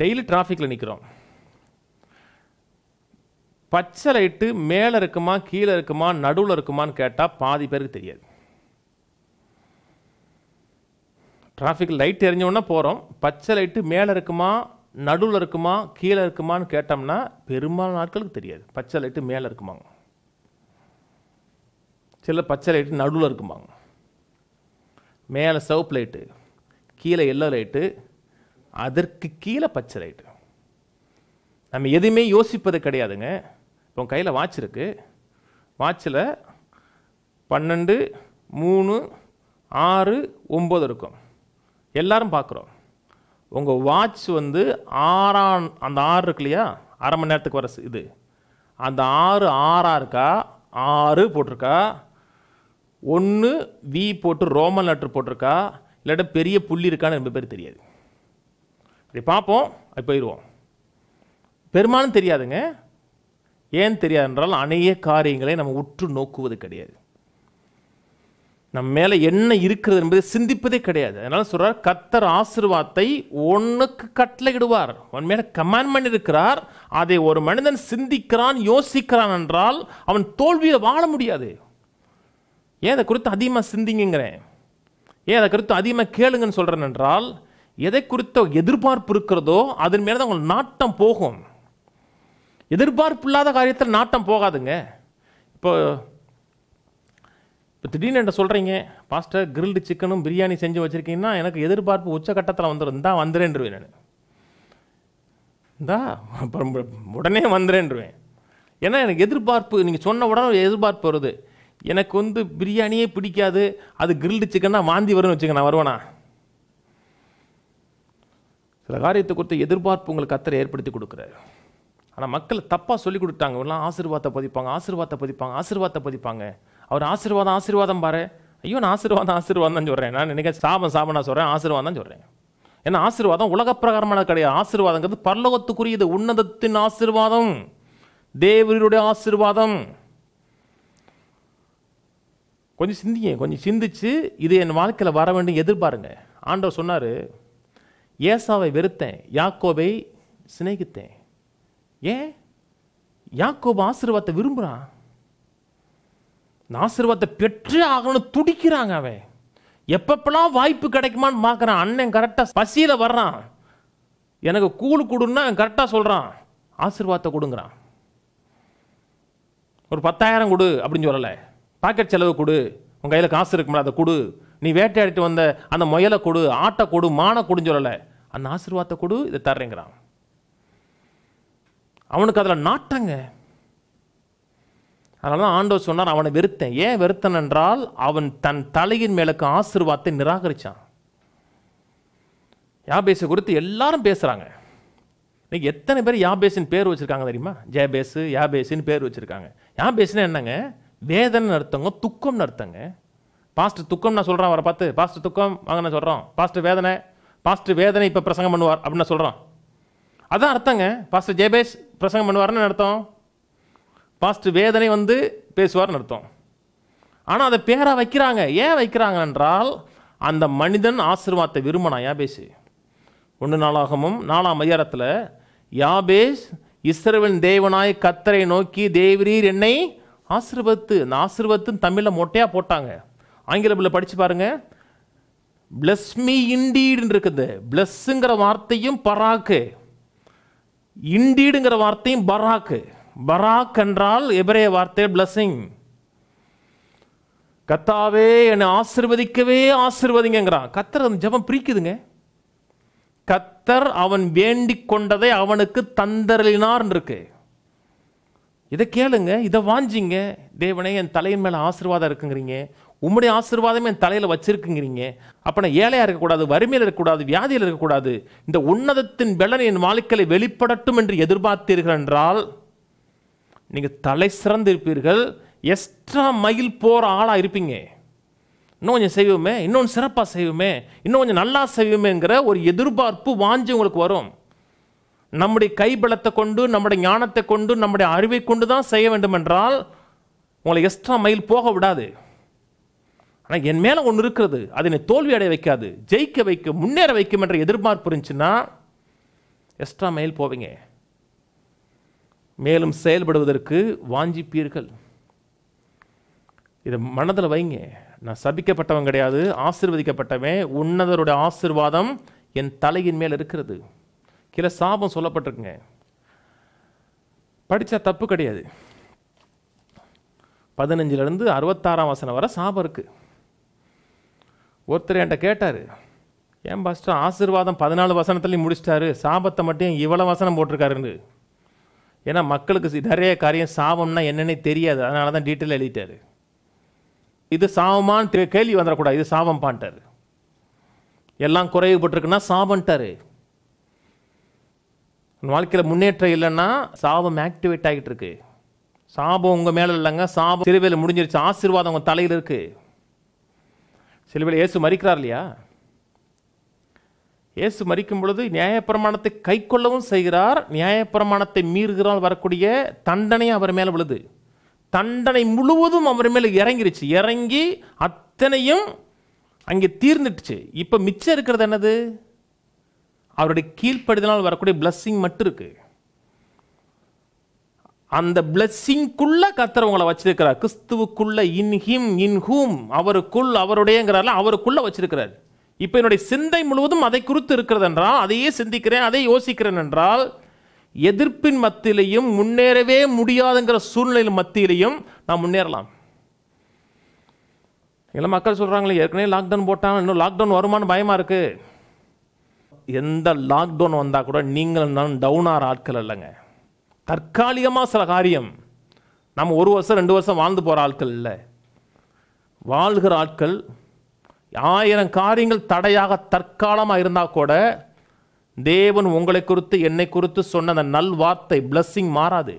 டெய்லி டிராஃபிக்கில் நிற்கிறோம் பச்சை லைட்டு மேலே இருக்குமா கீழே இருக்குமா நடுவில் இருக்குமான்னு கேட்டால் பாதி பேருக்கு தெரியாது டிராஃபிக் லைட் எரிஞ்சோன்னா போகிறோம் பச்சை லைட்டு மேலே இருக்குமா நடுவில் இருக்குமா கீழே இருக்குமான்னு கேட்டோம்னா பெரும்பாலும் நாட்களுக்கு தெரியாது பச்சை லைட்டு மேலே இருக்குமாங்க சில பச்சை லைட்டு நடுவில் இருக்குமாங்க மேலே சிவப்பு லைட்டு கீழே எல்லோ லைட்டு அதற்கு கீழே பச்சை லைட்டு நம்ம எதுவுமே யோசிப்பது கிடையாதுங்க இப்போ கையில் வாட்ச் இருக்குது வாட்சில் பன்னெண்டு மூணு ஆறு ஒம்பது இருக்கும் எல்லாரும் பார்க்குறோம் உங்கள் வாட்ச் வந்து ஆறாம் அந்த ஆறு இருக்கு இல்லையா அரை மணி நேரத்துக்கு வர இது அந்த ஆறு ஆறாக இருக்கா ஆறு போட்டிருக்கா ஒன்று வி போட்டு ரோமன் லெட்டர் போட்டிருக்கா இல்லாட்ட பெரிய புள்ளி இருக்கான்னு ரெண்டு பேர் தெரியாது இப்படி பார்ப்போம் அது போயிடுவோம் பெருமானும் தெரியாதுங்க ஏன் தெரியாது என்றால் அநேக காரியங்களை நம்ம உற்று நோக்குவது கிடையாது நம் மேலே என்ன இருக்கிறது என்பதை சிந்திப்பதே கிடையாது அதனால் சொல்கிறார் கத்தர் ஆசிர்வாதத்தை ஒன்றுக்கு கட்டளையிடுவார் உன் மேலே கமாண்ட்மெண்ட் இருக்கிறார் அதை ஒரு மனிதன் சிந்திக்கிறான் யோசிக்கிறான் என்றால் அவன் தோல்வியை வாழ முடியாது ஏன் அதை குறித்து அதிகமாக சிந்திங்கிறேன் ஏன் அதை குறித்து அதிகமாக கேளுங்கன்னு சொல்கிறேன் என்றால் எதை குறித்த எதிர்பார்ப்பு இருக்கிறதோ அதன் மேலே தான் உங்களுக்கு நாட்டம் போகும் எதிர்பார்ப்பு இல்லாத காரியத்தில் நாட்டம் போகாதுங்க இப்போ இப்போ திடீர்னு என்ன சொல்கிறீங்க பாஸ்டர் கிரில்டு சிக்கனும் பிரியாணி செஞ்சு வச்சுருக்கீங்கன்னா எனக்கு எதிர்பார்ப்பு உச்சக்கட்டத்தில் வந்துடும் வந்துருந்தா வந்துடுவேன் நான் இந்தா அப்புறம் உடனே வந்துடுவேன் ஏன்னா எனக்கு எதிர்பார்ப்பு நீங்கள் சொன்ன உடனே எதிர்பார்ப்பு வருது எனக்கு வந்து பிரியாணியே பிடிக்காது அது கிரில்டு சிக்கன்னா வாந்தி வரும்னு வச்சுக்க நான் வருவேனா சில காரியத்தை கொடுத்து எதிர்பார்ப்பு உங்களுக்கு அத்தரை ஏற்படுத்தி கொடுக்குறாரு ஆனால் மக்கள் தப்பாக சொல்லி கொடுத்தாங்க இவெல்லாம் ஆசீர்வாதத்தை பதிப்பாங்க ஆசீர்வாதத்தை பதிப்பாங்க ஆசீர்வாதத்தை பதிப்பாங்க அவர் ஆசீர்வாதம் ஆசீர்வாதம் பாரு ஐயோ நான் ஆசீர்வாதம் ஆசீர்வாதம் தான் சொல்கிறேன் நான் நினைக்க சாபம் சாபம் நான் சொல்கிறேன் ஆசீர்வாதம் தான் சொல்கிறேன் ஏன்னா ஆசீர்வாதம் உலகப்பிரகாரமான கிடையாது ஆசீர்வாதங்கிறது பரலோகத்துக்குரியது உன்னதத்தின் ஆசீர்வாதம் தேவருடைய ஆசீர்வாதம் கொஞ்சம் சிந்திங்க கொஞ்சம் சிந்திச்சு இது என் வாழ்க்கையில் வர வேண்டும் எதிர்பாருங்க ஆண்டவர் சொன்னார் ஏசாவை வெறுத்தேன் யாக்கோவை சிநேகித்தேன் ஏன் யாக்கோபு ஆசீர்வாதத்தை விரும்புகிறான் நான் ஆசீர்வாதத்தை பெற்று ஆகணும்னு துடிக்கிறாங்க அவன் எப்பப்பெல்லாம் வாய்ப்பு கிடைக்குமான்னு பார்க்குறான் அண்ணன் கரெக்டாக பசியில் வர்றான் எனக்கு கூழ் கொடுன்னா கரெக்டாக சொல்கிறான் ஆசீர்வாதத்தை கொடுங்கிறான் ஒரு பத்தாயிரம் கொடு அப்படின்னு சொல்லலை பாக்கெட் செலவு கொடு உன் கையில் காசு இருக்கும்ல அதை கொடு நீ வேட்டையாடிட்டு வந்த அந்த முயலை கொடு ஆட்டை கொடு மானை கொடுன்னு சொல்லலை அந்த ஆசீர்வாதத்தை கொடு இதை தர்றேங்கிறான் அவனுக்கு அதில் நாட்டங்க அதனால தான் ஆண்டவர் சொன்னார் அவனை வெறுத்தேன் ஏன் வெறுத்தன் என்றால் அவன் தன் தலையின் மேலக்கு ஆசிர்வாதத்தை நிராகரித்தான் யாபேஸை குறித்து எல்லாரும் பேசுகிறாங்க இன்னைக்கு எத்தனை பேர் யாபேஸின் பேர் வச்சுருக்காங்க தெரியுமா ஜேபேஸு யாபேஸின்னு பேர் வச்சுருக்காங்க யாபேஸ்னா என்னங்க வேதனை அர்த்தங்க துக்கம்னு அர்த்தங்க பாஸ்ட்டு துக்கம் நான் சொல்கிறான் அவரை பார்த்து பாஸ்ட் துக்கம் வாங்க நான் சொல்கிறோம் பாஸ்ட் வேதனை பாஸ்ட்டு வேதனை இப்போ பிரசங்கம் பண்ணுவார் அப்படின்னு நான் சொல்கிறோம் அதான் அர்த்தங்க பாஸ்ட் ஜேபேஸ் பிரசங்கம் பண்ணுவார்னு அர்த்தம் பாஸ்ட் வேதனை வந்து பேசுவார்னு அர்த்தம் ஆனால் அதை பேராக வைக்கிறாங்க ஏன் வைக்கிறாங்க என்றால் அந்த மனிதன் ஆசிர்வாதத்தை விரும்பினா யாபேஸ் ஒன்று நாளாகவும் நாலாம் அதிகாரத்தில் யாபேஸ் இஸ்ரவின் தேவனாய் கத்தரை நோக்கி தேவரீர் என்னை ஆசிர்வத்து அந்த ஆசிர்வத்துன்னு தமிழில் மொட்டையாக போட்டாங்க ஆங்கில பிள்ளை படித்து பாருங்கள் பிளஸ் மீ இண்டீடுன்னு இருக்குது பிளஸ்ஸுங்கிற வார்த்தையும் பராக்கு இண்டீடுங்கிற வார்த்தையும் பராக்கு பராக் என்றால் எபரே வார்த்தை பிளஸிங் கத்தாவே என்னை ஆசிர்வதிக்கவே ஆசிர்வதிங்கிறான் கத்தர் அந்த ஜபம் பிரிக்குதுங்க கத்தர் அவன் வேண்டி கொண்டதை அவனுக்கு தந்தரலினார் இருக்கு இதை கேளுங்க இதை வாஞ்சிங்க தேவனே என் தலையின் மேலே ஆசீர்வாதம் இருக்குங்கிறீங்க உம்முடைய ஆசீர்வாதம் என் தலையில் வச்சிருக்குங்கிறீங்க அப்போ நான் ஏழையாக இருக்கக்கூடாது வறுமையில் இருக்கக்கூடாது வியாதியில் இருக்கக்கூடாது இந்த உன்னதத்தின் வெள்ளன் என் வாழ்க்கையில் வெளிப்படட்டும் என்று எதிர்பார்த்தீர்கள் என்றால் நீங்கள் தலை சிறந்து இருப்பீர்கள் எக்ஸ்ட்ரா மைல் போகிற ஆளாக இருப்பீங்க இன்னும் கொஞ்சம் செய்வோமே இன்னொன்று சிறப்பாக செய்வோமே இன்னும் கொஞ்சம் நல்லா செய்வோமேங்கிற ஒரு எதிர்பார்ப்பு வாஞ்சி உங்களுக்கு வரும் நம்முடைய கைபலத்தை கொண்டு நம்முடைய ஞானத்தை கொண்டு நம்முடைய அறிவை கொண்டு தான் செய்ய வேண்டும் என்றால் உங்களை எக்ஸ்ட்ரா மைல் போக விடாது ஆனால் என் மேலே ஒன்று இருக்கிறது அதனை தோல்வி அடைய வைக்காது ஜெயிக்க வைக்க முன்னேற வைக்கும் என்ற எதிர்பார்ப்பு இருந்துச்சுன்னா எக்ஸ்ட்ரா மைல் போவீங்க மேலும் செயல்படுவதற்கு வாஞ்சிப்பீர்கள் இதை மனதில் வைங்க நான் சபிக்கப்பட்டவன் கிடையாது ஆசிர்வதிக்கப்பட்டவன் உன்னதருடைய ஆசிர்வாதம் என் தலையின் மேல் இருக்கிறது கீழே சாபம் சொல்லப்பட்டிருக்குங்க படித்தா தப்பு கிடையாது பதினஞ்சிலேருந்து அறுபத்தாறாம் வசனம் வர சாபம் இருக்குது ஒருத்தர் என்கிட்ட கேட்டார் ஏன் பாஸ்டர் ஆசிர்வாதம் பதினாலு வசனத்துலேயும் முடிச்சிட்டாரு சாபத்தை மட்டும் இவ்வளோ வசனம் போட்டிருக்காருன்னு ஏன்னா மக்களுக்கு நிறைய காரியம் சாபம்னா என்னென்னே தெரியாது அதனால தான் டீட்டெயில் எழுதிட்டார் இது சாபமானு கேள்வி வந்துடக்கூடாது இது சாபம் பாண்டார் எல்லாம் குறைவுபட்டிருக்குன்னா சாபம்ட்டார் வாழ்க்கையில் முன்னேற்றம் இல்லைன்னா சாபம் ஆக்டிவேட் ஆகிட்டு இருக்கு சாபம் உங்கள் மேலே இல்லைங்க சாபம் சிறுவையில் முடிஞ்சிருச்சு ஆசீர்வாதம் உங்கள் தலையில் இருக்குது சிலுவையில் இயேசு மறிக்கிறார் இல்லையா இயேசு மறிக்கும் பொழுது நியாயப்பிரமாணத்தை கை கொள்ளவும் செய்கிறார் நியாயப்பிரமாணத்தை மீறுகிறால் வரக்கூடிய தண்டனை அவர் மேலே விழுது தண்டனை முழுவதும் அவர் மேலே இறங்கிருச்சு இறங்கி அத்தனையும் அங்கே தீர்ந்துட்டுச்சு இப்போ மிச்சம் இருக்கிறது என்னது அவருடைய கீழ்ப்படிதனால் வரக்கூடிய பிளஸ்ஸிங் மட்டும் இருக்குது அந்த பிளஸ்ஸிங்குள்ள கத்தர் உங்களை வச்சிருக்கிறார் கிறிஸ்துவுக்குள்ள இன்ஹிம் இன்ஹூம் அவருக்குள் அவருடையங்கிறார்ல அவருக்குள்ள வச்சிருக்கிறார் இப்போ என்னுடைய சிந்தை முழுவதும் அதை குறித்து இருக்கிறது என்றால் அதையே சிந்திக்கிறேன் அதை யோசிக்கிறேன் என்றால் எதிர்ப்பின் மத்தியிலையும் முன்னேறவே முடியாதுங்கிற சூழ்நிலையில் மத்தியிலையும் நான் முன்னேறலாம் எல்லாம் மக்கள் சொல்கிறாங்களே ஏற்கனவே லாக்டவுன் போட்டாங்க இன்னும் லாக்டவுன் வருமானு பயமாக இருக்குது எந்த லாக்டவுன் வந்தால் கூட நீங்கள் டவுன் ஆகிற ஆட்கள் இல்லைங்க தற்காலிகமாக சில காரியம் நம்ம ஒரு வருஷம் ரெண்டு வருஷம் வாழ்ந்து போகிற ஆட்கள் இல்லை வாழ்கிற ஆட்கள் ஆயிரம் காரியங்கள் தடையாக தற்காலமாக இருந்தால் கூட தேவன் உங்களை குறித்து என்னை குறித்து சொன்ன அந்த நல் வார்த்தை பிளஸ்ஸிங் மாறாது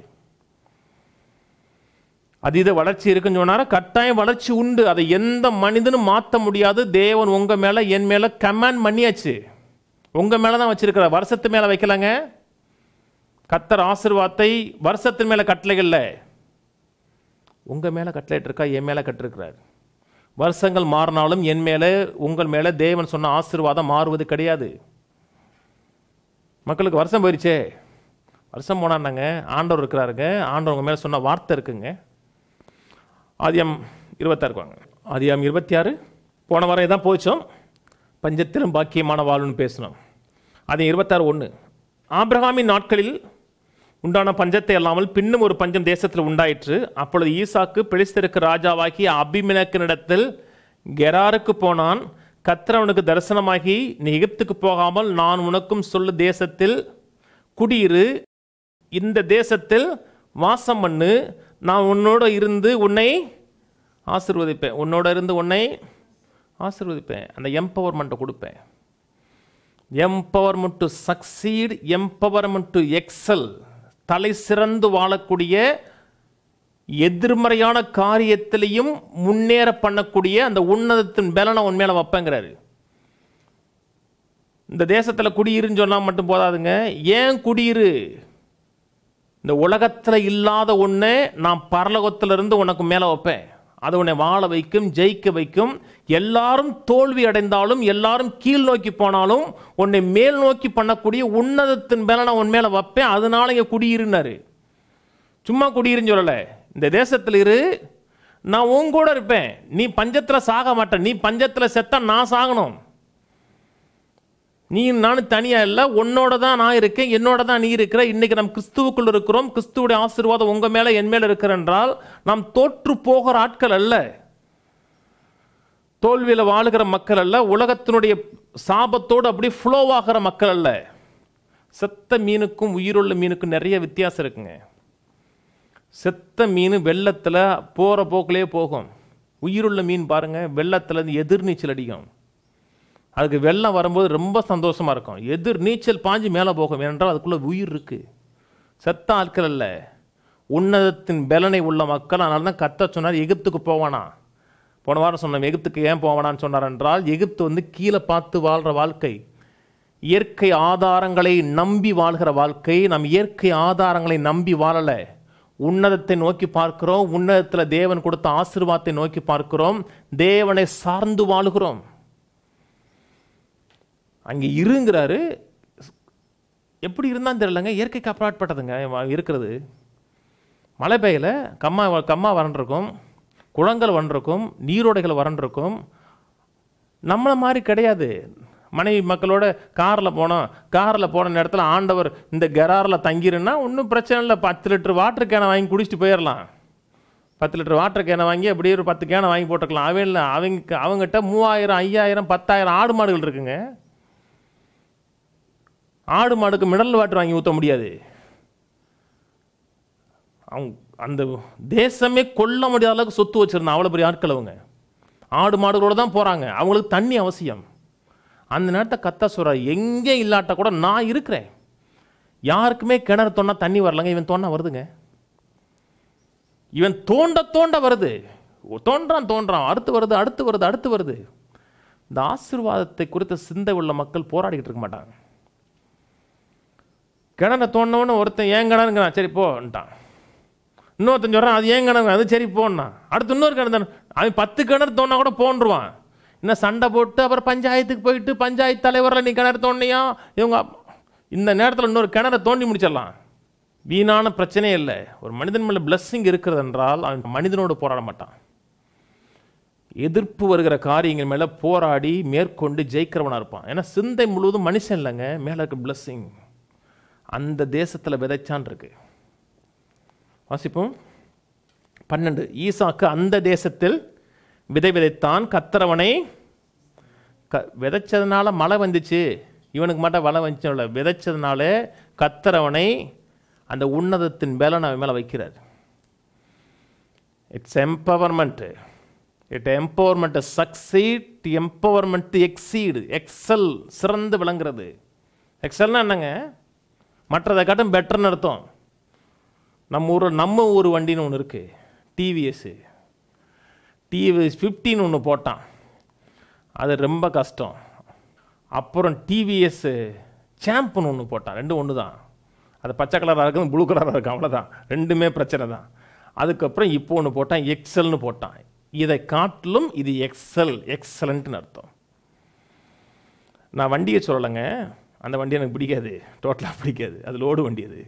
அதீத வளர்ச்சி இருக்குன்னு சொன்னார கட்டாயம் வளர்ச்சி உண்டு அதை எந்த மனிதனும் மாற்ற முடியாது தேவன் உங்கள் மேலே என் மேலே கமாண்ட் பண்ணியாச்சு உங்கள் மேலே தான் வச்சுருக்கிற வருஷத்து மேலே வைக்கலாங்க கத்தர் ஆசிர்வாத்தை வருஷத்தின் மேலே கட்டளைகளில் உங்கள் மேலே இருக்கா என் மேலே கட்டிருக்கிறார் வருஷங்கள் மாறினாலும் என் மேலே உங்கள் மேலே தேவன் சொன்ன ஆசீர்வாதம் மாறுவது கிடையாது மக்களுக்கு வருஷம் போயிடுச்சே வருஷம் போனான்னாங்க ஆண்டவர் இருக்கிறாருங்க ஆண்டவங்க மேலே சொன்ன வார்த்தை இருக்குங்க ஆதியம் இருபத்தாறு வாங்க ஆதியம் இருபத்தி ஆறு போன வாரம் தான் போச்சோம் பஞ்சத்திலும் பாக்கியமான வாழ்வுன்னு பேசினோம் அது இருபத்தாறு ஒன்று ஆப்ரஹாமின் நாட்களில் உண்டான பஞ்சத்தை அல்லாமல் பின்னும் ஒரு பஞ்சம் தேசத்தில் உண்டாயிற்று அப்பொழுது ஈசாக்கு பெலிஸ்தருக்கு ராஜாவாகி அபிமிலக்கனிடத்தில் கெராருக்கு போனான் கத்திர அவனுக்கு தரிசனமாகி நீ எகிப்துக்கு போகாமல் நான் உனக்கும் சொல்லு தேசத்தில் குடியிரு இந்த தேசத்தில் வாசம் பண்ணு நான் உன்னோட இருந்து உன்னை ஆசிர்வதிப்பேன் உன்னோட இருந்து உன்னை ஆசிர்வதிப்பேன் அந்த எம்பவர்மெண்ட்டை கொடுப்பேன் empowerment to succeed empowerment to excel தலை சிறந்து வாழக்கூடிய எதிர்மறையான காரியத்திலையும் முன்னேற பண்ணக்கூடிய அந்த உன்னதத்தின் பலனை உன் மேலே வைப்பேங்கிறாரு இந்த தேசத்தில் குடியிருன்னு சொன்னால் மட்டும் போதாதுங்க ஏன் குடியிரு இந்த உலகத்தில் இல்லாத ஒன்று நான் பரலோகத்திலிருந்து உனக்கு மேலே வைப்பேன் அது உன்னை வாழ வைக்கும் ஜெயிக்க வைக்கும் எல்லாரும் தோல்வி அடைந்தாலும் எல்லாரும் கீழ் நோக்கி போனாலும் உன்னை மேல் நோக்கி பண்ணக்கூடிய உன்னதத்தின் மேலே நான் உன் மேலே வைப்பேன் அதனால இங்கே குடியிருந்தாரு சும்மா குடியிருன்னு சொல்லலை இந்த தேசத்தில் இரு நான் உன் கூட இருப்பேன் நீ பஞ்சத்தில் சாக மாட்டேன் நீ பஞ்சத்தில் செத்த நான் சாகணும் நீ நானும் தனியாக இல்லை உன்னோட தான் நான் இருக்கேன் என்னோட தான் நீ இருக்கிற இன்றைக்கி நம் கிறிஸ்துவுக்குள் இருக்கிறோம் கிறிஸ்துவோட ஆசீர்வாதம் உங்கள் மேலே என் மேலே இருக்கிறென்றால் நாம் தோற்று போகிற ஆட்கள் அல்ல தோல்வியில் வாழுகிற மக்கள் அல்ல உலகத்தினுடைய சாபத்தோடு அப்படியே ஃப்ளோ ஆகிற மக்கள் அல்ல செத்த மீனுக்கும் உயிருள்ள மீனுக்கும் நிறைய வித்தியாசம் இருக்குங்க செத்த மீன் வெள்ளத்தில் போகிற போக்கிலே போகும் உயிருள்ள மீன் பாருங்கள் வெள்ளத்தில் எதிர்நீச்சல் அடிக்கும் அதுக்கு வெள்ளம் வரும்போது ரொம்ப சந்தோஷமாக இருக்கும் எதிர் நீச்சல் பாஞ்சு மேலே போகும் ஏனென்றால் அதுக்குள்ளே உயிர் இருக்குது செத்த ஆட்கள் அல்ல உன்னதத்தின் பலனை உள்ள மக்கள் அதனால தான் கத்த சொன்னார் எகிப்துக்கு போவானா போன வாரம் சொன்னோம் எகிப்துக்கு ஏன் போவானான்னு சொன்னார் என்றால் எகிப்து வந்து கீழே பார்த்து வாழ்கிற வாழ்க்கை இயற்கை ஆதாரங்களை நம்பி வாழ்கிற வாழ்க்கை நம் இயற்கை ஆதாரங்களை நம்பி வாழலை உன்னதத்தை நோக்கி பார்க்கிறோம் உன்னதத்தில் தேவன் கொடுத்த ஆசிர்வாதத்தை நோக்கி பார்க்கிறோம் தேவனை சார்ந்து வாழுகிறோம் அங்கே இருங்கிறாரு எப்படி இருந்தாலும் தெரியலங்க இயற்கைக்கு அப்பாற்பட்டதுங்க இருக்கிறது மழை பெய்யல கம்மா கம்மா வறண்டிருக்கும் குளங்கள் வறண்டிருக்கும் நீரோடைகள் வறண்டிருக்கும் நம்மளை மாதிரி கிடையாது மனைவி மக்களோட காரில் போனோம் காரில் போன நேரத்தில் ஆண்டவர் இந்த கராரில் தங்கிருன்னா ஒன்றும் பிரச்சனை இல்லை பத்து லிட்டர் வாட்டர் கேனை வாங்கி குடிச்சிட்டு போயிடலாம் பத்து லிட்டர் வாட்டர் கேனை வாங்கி அப்படியே ஒரு பத்து கேனை வாங்கி போட்டுக்கலாம் அவன் இல்லை அவங்க அவங்ககிட்ட மூவாயிரம் ஐயாயிரம் பத்தாயிரம் ஆடு மாடுகள் இருக்குங்க ஆடு மாடுக்கு மிடல் வாட்டர் வாங்கி ஊற்ற முடியாது அவங்க அந்த தேசமே கொல்ல முடியாத அளவுக்கு சொத்து வச்சுருந்தா அவ்வளோ பெரிய ஆட்கள் அவங்க ஆடு மாடுகளோடு தான் போகிறாங்க அவங்களுக்கு தண்ணி அவசியம் அந்த நேரத்தை கத்த சொல்கிறார் எங்கே இல்லாட்ட கூட நான் இருக்கிறேன் யாருக்குமே கிணறு தோண்டா தண்ணி வரலங்க இவன் தோண்டா வருதுங்க இவன் தோண்ட தோண்ட வருது தோன்றான் தோன்றான் அடுத்து வருது அடுத்து வருது அடுத்து வருது இந்த ஆசிர்வாதத்தை குறித்த சிந்தை உள்ள மக்கள் போராடிக்கிட்டு இருக்க மாட்டாங்க கிணற தோணுன்னு ஒருத்தன் ஏன் கிணறுங்கிறான் சரி போன்ட்டான் இன்னொருத்தன் சொல்கிறான் அது ஏன் கிணறு அது சரி போன்னா அடுத்து இன்னொரு கிணறு தானே அவன் பத்து கிணறு தோணா கூட போன்றுவான் என்ன சண்டை போட்டு அப்புறம் பஞ்சாயத்துக்கு போயிட்டு பஞ்சாயத்து தலைவரில் நீ கிணறு தோண்டியா இவங்க இந்த நேரத்தில் இன்னொரு கிணற தோண்டி முடிச்சிடலாம் வீணான பிரச்சனையே இல்லை ஒரு மனிதன் மேலே பிளஸ்ஸிங் இருக்கிறது என்றால் அவன் மனிதனோடு போராட மாட்டான் எதிர்ப்பு வருகிற காரியங்கள் மேலே போராடி மேற்கொண்டு ஜெயிக்கிறவனாக இருப்பான் ஏன்னா சிந்தை முழுவதும் மனுஷன் இல்லைங்க மேலே இருக்க பிளஸ்ஸிங் அந்த தேசத்தில் விதைச்சான் இருக்கு வாசிப்போம் பன்னெண்டு ஈசாக்கு அந்த தேசத்தில் விதை விதைத்தான் கத்திரவனை க விதைச்சதுனால மழை வந்துச்சு இவனுக்கு மட்டும் வலை வந்துச்சு விதைச்சதுனால கத்திரவனை அந்த உன்னதத்தின் மேலே நான் மேலே வைக்கிறார் it's empowerment it empowerment succeed empowerment exceed excel சிறந்து விளங்குறது எக்ஸல்னா என்னங்க மற்றதை காட்டும் பெட்டர்னு அர்த்தம் நம்ம ஊர் நம்ம ஊர் வண்டின்னு ஒன்று இருக்குது டிவிஎஸ்ஸு டிவிஎஸ் ஃபிஃப்டின்னு ஒன்று போட்டான் அது ரொம்ப கஷ்டம் அப்புறம் டிவிஎஸ்ஸு சாம்ப்னு ஒன்று போட்டான் ரெண்டும் ஒன்று தான் அது பச்சை கலராக இருக்கும் ப்ளூ கலராக இருக்கும் அவ்வளோதான் ரெண்டுமே பிரச்சனை தான் அதுக்கப்புறம் இப்போ ஒன்று போட்டான் எக்ஸல்னு போட்டான் இதை காட்டிலும் இது எக்ஸல் எக்ஸலண்ட்னு அர்த்தம் நான் வண்டியை சொல்லலைங்க அந்த வண்டி எனக்கு பிடிக்காது டோட்டலாக பிடிக்காது அது லோடு வண்டி அது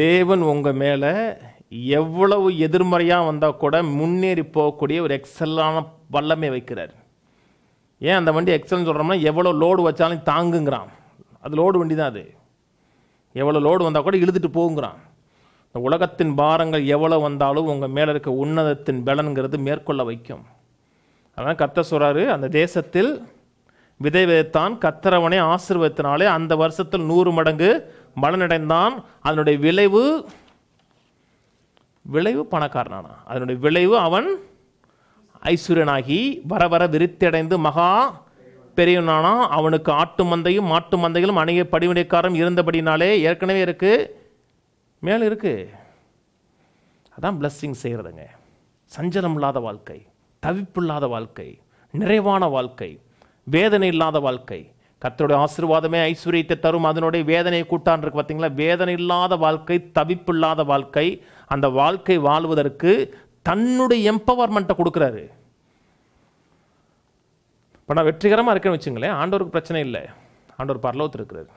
தேவன் உங்கள் மேலே எவ்வளவு எதிர்மறையாக வந்தால் கூட முன்னேறி போகக்கூடிய ஒரு எக்ஸலான வல்லமை வைக்கிறார் ஏன் அந்த வண்டி எக்ஸல்னு சொல்கிறோம்னா எவ்வளோ லோடு வச்சாலும் தாங்குங்கிறான் அது லோடு வண்டி தான் அது எவ்வளோ லோடு வந்தால் கூட இழுத்துட்டு போகுங்கிறான் இந்த உலகத்தின் பாரங்கள் எவ்வளோ வந்தாலும் உங்கள் மேலே இருக்க உன்னதத்தின் பலனுங்கிறது மேற்கொள்ள வைக்கும் அதனால் கத்த சொல்கிறாரு அந்த தேசத்தில் விதை விதைத்தான் கத்திரவனை ஆசிர்வத்தினாலே அந்த வருஷத்தில் நூறு மடங்கு மலனடைந்தான் அதனுடைய விளைவு விளைவு பணக்காரனானா அதனுடைய விளைவு அவன் ஐஸ்வர்யனாகி வர வர விருத்தியடைந்து மகா பெரியவனானா அவனுக்கு ஆட்டு மந்தையும் மாட்டு மந்தைகளும் அணைய படிவினைக்காரம் இருந்தபடினாலே ஏற்கனவே இருக்குது மேலே இருக்குது அதான் பிளஸ்ஸிங் செய்கிறதுங்க சஞ்சலம் இல்லாத வாழ்க்கை தவிப்பு இல்லாத வாழ்க்கை நிறைவான வாழ்க்கை வேதனை இல்லாத வாழ்க்கை கத்தருடைய ஆசீர்வாதமே ஐஸ்வர்யத்தை தரும் அதனுடைய வேதனையை கூட்டான் இருக்கு பார்த்தீங்களா வேதனை இல்லாத வாழ்க்கை தவிப்பு இல்லாத வாழ்க்கை அந்த வாழ்க்கை வாழ்வதற்கு தன்னுடைய எம்பவர்மெண்ட்டை கொடுக்குறாரு இப்போ நான் வெற்றிகரமாக இருக்கேன்னு வச்சுங்களேன் ஆண்டவருக்கு பிரச்சனை இல்லை ஆண்டவர் பரலோகத்தில் இருக்கிறார்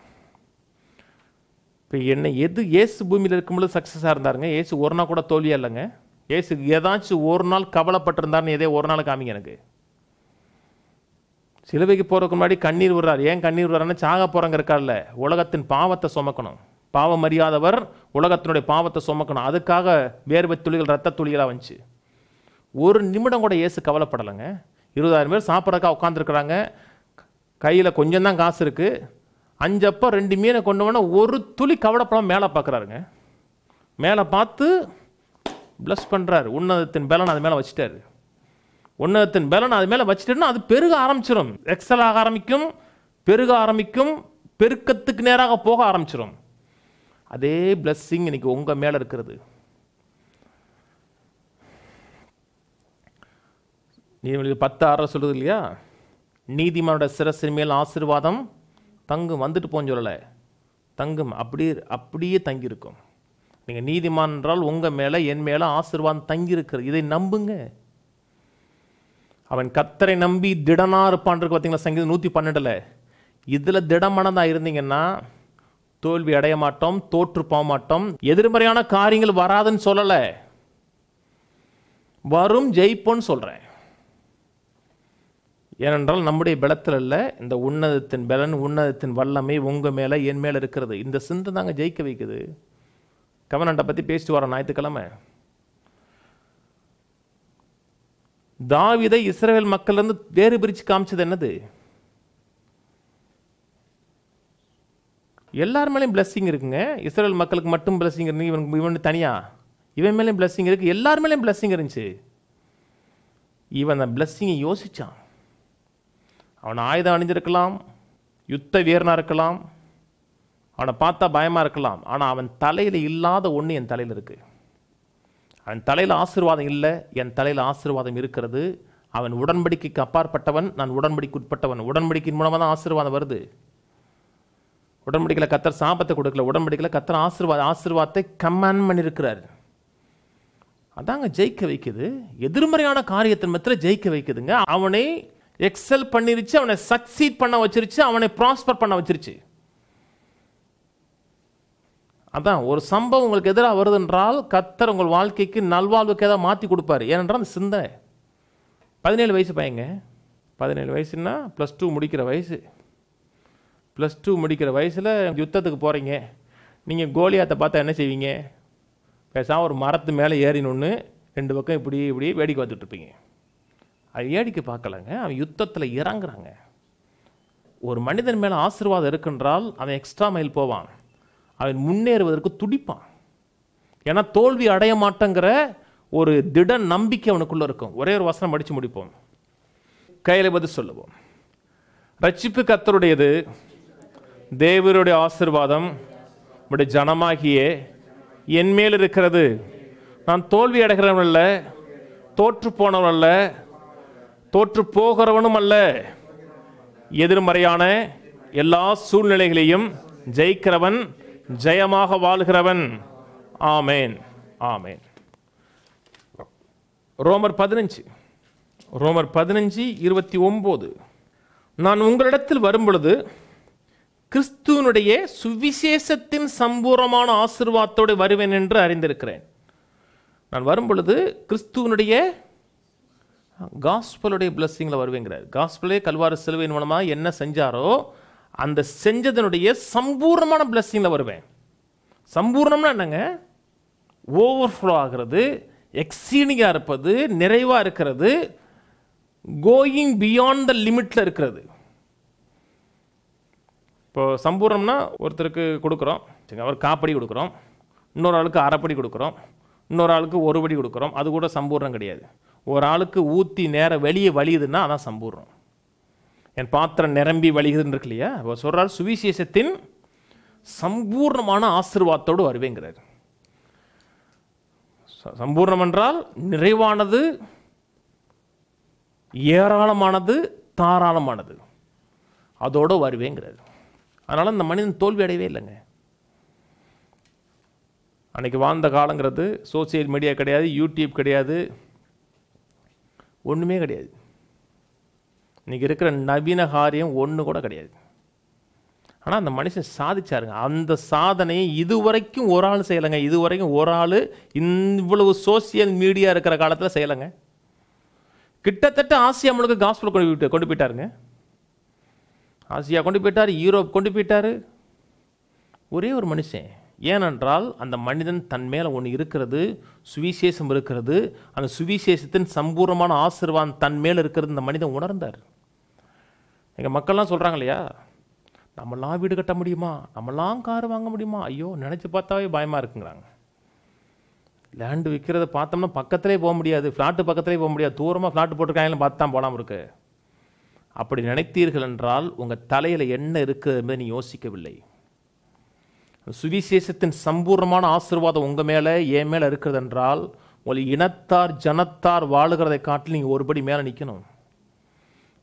இப்போ என்ன எது ஏசு பூமியில் இருக்கும்போது சக்ஸஸாக இருந்தாருங்க ஏசு ஒரு நாள் கூட தோல்வியாக இல்லைங்க ஏசு ஏதாச்சும் ஒரு நாள் கவலைப்பட்டிருந்தாருன்னு எதே ஒரு நாள் காமிங்க எனக்கு சிலுவைக்கு போகிறதுக்கு முன்னாடி கண்ணீர் விடுறார் ஏன் கண்ணீர் விடுறாருன்னா சாக போகிறங்க இருக்கார்ல உலகத்தின் பாவத்தை சுமக்கணும் பாவம் அறியாதவர் உலகத்தினுடைய பாவத்தை சுமக்கணும் அதுக்காக வேர்வை துளிகள் ரத்த துளிகளாக வந்துச்சு ஒரு நிமிடம் கூட ஏசு கவலைப்படலைங்க இருபதாயிரம் பேர் சாப்பிட்றக்கா உட்காந்துருக்குறாங்க கையில் கொஞ்சம் தான் காசு இருக்குது அஞ்சப்போ ரெண்டு மீனை கொண்டு போனால் ஒரு துளி கவலைப்படாமல் மேலே பார்க்குறாருங்க மேலே பார்த்து ப்ளஸ் பண்ணுறாரு உன்னதத்தின் பலன் அது மேலே வச்சுட்டாரு ஒன்றத்தின் பலன் அது மேலே வச்சுட்டோம்னா அது பெருக ஆரம்பிச்சிடும் எக்ஸல் ஆக ஆரம்பிக்கும் பெருக ஆரம்பிக்கும் பெருக்கத்துக்கு நேராக போக ஆரம்பிச்சிடும் அதே பிளஸ்ஸிங் இன்னைக்கு உங்கள் மேலே இருக்கிறது உங்களுக்கு பத்து ஆறு சொல்லுது இல்லையா நீதிமானோட சிரசின் மேல் ஆசிர்வாதம் தங்கும் வந்துட்டு போன்னு சொல்லலை தங்கும் அப்படியே அப்படியே தங்கியிருக்கும் நீங்கள் நீதிமான் என்றால் உங்கள் மேலே என் மேலே ஆசிர்வாதம் தங்கியிருக்கிறது இதை நம்புங்க அவன் கத்தரை நம்பி திடனாக இருப்பான்றது பார்த்தீங்களா சங்கீதம் நூற்றி பன்னெண்டில் இதில் திடமனதாக இருந்தீங்கன்னா தோல்வி அடைய மாட்டோம் தோற்று போக மாட்டோம் எதிர்மறையான காரியங்கள் வராதுன்னு சொல்லலை வரும் ஜெயிப்போன்னு சொல்கிறேன் ஏனென்றால் நம்முடைய பலத்தில் இல்லை இந்த உன்னதத்தின் பலன் உன்னதத்தின் வல்லமை உங்கள் மேலே என் மேலே இருக்கிறது இந்த சிந்தை தாங்க ஜெயிக்க வைக்குது கவனண்டை பற்றி பேசிட்டு வரோம் ஞாயிற்றுக்கிழமை தாவிதை இஸ்ரேல் மக்கள் இருந்து வேறு பிரித்து காமிச்சது என்னது எல்லார் மேலேயும் பிளஸ்ஸிங் இருக்குங்க இஸ்ரேல் மக்களுக்கு மட்டும் பிளஸ்ஸிங் இருந்து இவன் இவன் தனியாக இவன் மேலேயும் பிளஸ்ஸிங் இருக்குது எல்லார் மேலேயும் பிளஸ்ஸிங் இருந்துச்சு இவன் அந்த பிளஸ்ஸிங்கை யோசிச்சான் அவன் ஆயுதம் அணிஞ்சிருக்கலாம் யுத்த வீரனாக இருக்கலாம் அவனை பார்த்தா பயமாக இருக்கலாம் ஆனால் அவன் தலையில் இல்லாத ஒன்று என் தலையில் இருக்குது அவன் தலையில் ஆசீர்வாதம் இல்லை என் தலையில் ஆசீர்வாதம் இருக்கிறது அவன் உடன்படிக்கைக்கு அப்பாற்பட்டவன் நான் உடன்படிக்கு உட்பட்டவன் உடன்படிக்கையின் மூலமாக தான் ஆசீர்வாதம் வருது உடன்படிக்கையில் கத்தர் சாபத்தை கொடுக்கல உடன்படிக்கையில் கத்தர் ஆசீர்வாத ஆசீர்வாதத்தை கமாண்ட் பண்ணியிருக்கிறார் அதாங்க ஜெயிக்க வைக்குது எதிர்மறையான காரியத்தின் மத்தியில் ஜெயிக்க வைக்குதுங்க அவனை எக்ஸல் பண்ணிருச்சு அவனை சக்சீட் பண்ண வச்சிருச்சு அவனை ப்ராஸ்பர் பண்ண வச்சிருச்சு அதான் ஒரு சம்பவம் உங்களுக்கு எதிராக வருதுன்றால் கத்தர் உங்கள் வாழ்க்கைக்கு நல்வாழ்வுக்கு ஏதாவது மாற்றி கொடுப்பாரு ஏனென்றால் அந்த சிந்தனை பதினேழு வயசு பையங்க பதினேழு வயசுன்னா ப்ளஸ் டூ முடிக்கிற வயசு ப்ளஸ் டூ முடிக்கிற வயசில் யுத்தத்துக்கு போகிறீங்க நீங்கள் கோலியாத்தை பார்த்தா என்ன செய்வீங்க பேசாமல் ஒரு மரத்து மேலே ஏறினொன்று ரெண்டு பக்கம் இப்படி இப்படி வேடிக்கை பார்த்துட்ருப்பீங்க அது வேடிக்கை பார்க்கலங்க அவன் யுத்தத்தில் இறங்குறாங்க ஒரு மனிதன் மேலே ஆசீர்வாதம் இருக்குன்றால் அவன் எக்ஸ்ட்ரா மைல் போவான் அவன் முன்னேறுவதற்கு துடிப்பான் ஏன்னா தோல்வி அடைய மாட்டேங்கிற ஒரு திட நம்பிக்கை அவனுக்குள்ளே இருக்கும் ஒரே ஒரு வசனம் அடித்து முடிப்போம் கையில் பதில் சொல்லுவோம் ரட்சிப்பு கத்தருடையது தேவருடைய ஆசிர்வாதம் உடைய ஜனமாகியே என் மேல் இருக்கிறது நான் தோல்வி அடைகிறவன் அல்ல தோற்று போனவன் அல்ல தோற்று போகிறவனும் அல்ல எதிர்மறையான எல்லா சூழ்நிலைகளையும் ஜெயிக்கிறவன் ஜெயமாக வாழ்கிறவன் ஆமேன் ஆமேன் ரோமர் பதினஞ்சு ரோமர் பதினஞ்சு இருபத்தி ஒம்பது நான் உங்களிடத்தில் வரும்பொழுது கிறிஸ்துவனுடைய சுவிசேஷத்தின் சம்பூரமான ஆசிர்வாதத்தோடு வருவேன் என்று அறிந்திருக்கிறேன் நான் வரும்பொழுது கிறிஸ்துவனுடைய காஸ்பலுடைய பிளஸ்ஸிங்கில் வருவேங்கிறார் காஸ்பலே கல்வார சிலுவையின் மூலமாக என்ன செஞ்சாரோ அந்த செஞ்சதனுடைய சம்பூர்ணமான பிளஸ்ஸிங்கில் வருவேன் சம்பூர்ணம்னா என்னங்க ஓவர்ஃப்ளோ ஆகிறது எக்ஸீனிங்காக இருப்பது நிறைவாக இருக்கிறது கோயிங் பியாண்ட் த லிமிட்டில் இருக்கிறது இப்போது சம்பூர்ணம்னா ஒருத்தருக்கு கொடுக்குறோம் சரி அவர் காப்படி கொடுக்குறோம் இன்னொரு ஆளுக்கு அரைப்படி கொடுக்குறோம் இன்னொரு ஆளுக்கு ஒரு படி கொடுக்குறோம் அது கூட சம்பூர்ணம் கிடையாது ஒரு ஆளுக்கு ஊற்றி நேரம் வெளியே வலியுதுன்னா அதான் சம்பூர்ணம் என் பாத்திரம் நிரம்பி வழிகிறதுன்னு இருக்கு இல்லையா அவர் சொல்கிறார் சுவிசேஷத்தின் சம்பூர்ணமான ஆசிர்வாதத்தோடு வருவேங்கிறார் சம்பூர்ணம் என்றால் நிறைவானது ஏராளமானது தாராளமானது அதோடு வருவேங்கிறார் அதனால் இந்த மனிதன் தோல்வி அடையவே இல்லைங்க அன்றைக்கி வாழ்ந்த காலங்கிறது சோசியல் மீடியா கிடையாது யூடியூப் கிடையாது ஒன்றுமே கிடையாது இன்றைக்கி இருக்கிற நவீன காரியம் ஒன்று கூட கிடையாது ஆனால் அந்த மனுஷன் சாதிச்சாருங்க அந்த சாதனையை இதுவரைக்கும் ஒரு ஆள் செய்யலைங்க இதுவரைக்கும் ஒரு ஆள் இவ்வளவு சோசியல் மீடியா இருக்கிற காலத்தில் செய்யலைங்க கிட்டத்தட்ட ஆசியா முழுக்க காசு கொண்டு கொண்டு போயிட்டாருங்க ஆசியா கொண்டு போயிட்டார் யூரோப் கொண்டு போயிட்டார் ஒரே ஒரு மனுஷன் ஏனென்றால் அந்த மனிதன் தன் மேலே ஒன்று இருக்கிறது சுவிசேஷம் இருக்கிறது அந்த சுவிசேஷத்தின் சம்பூர்ணமான ஆசிர்வாதம் தன் மேலே இருக்கிறது இந்த மனிதன் உணர்ந்தார் எங்கள் மக்கள்லாம் சொல்கிறாங்க இல்லையா நம்மளாம் வீடு கட்ட முடியுமா நம்மளாம் கார் வாங்க முடியுமா ஐயோ நினச்சி பார்த்தாவே பயமாக இருக்குங்கிறாங்க லேண்டு விற்கிறத பார்த்தோம்னா பக்கத்துலேயே போக முடியாது ஃப்ளாட்டு பக்கத்துலேயே போக முடியாது தூரமாக ஃப்ளாட்டு போட்டிருக்காங்களே பார்த்து தான் போகலாம் இருக்கு அப்படி நினைத்தீர்கள் என்றால் உங்கள் தலையில் என்ன இருக்குது என்பதை நீ யோசிக்கவில்லை சுவிசேஷத்தின் சம்பூர்ணமான ஆசீர்வாதம் உங்கள் மேலே என் மேலே இருக்கிறது என்றால் உங்கள் இனத்தார் ஜனத்தார் வாழுகிறதை காட்டில் நீங்கள் ஒருபடி மேலே நிற்கணும்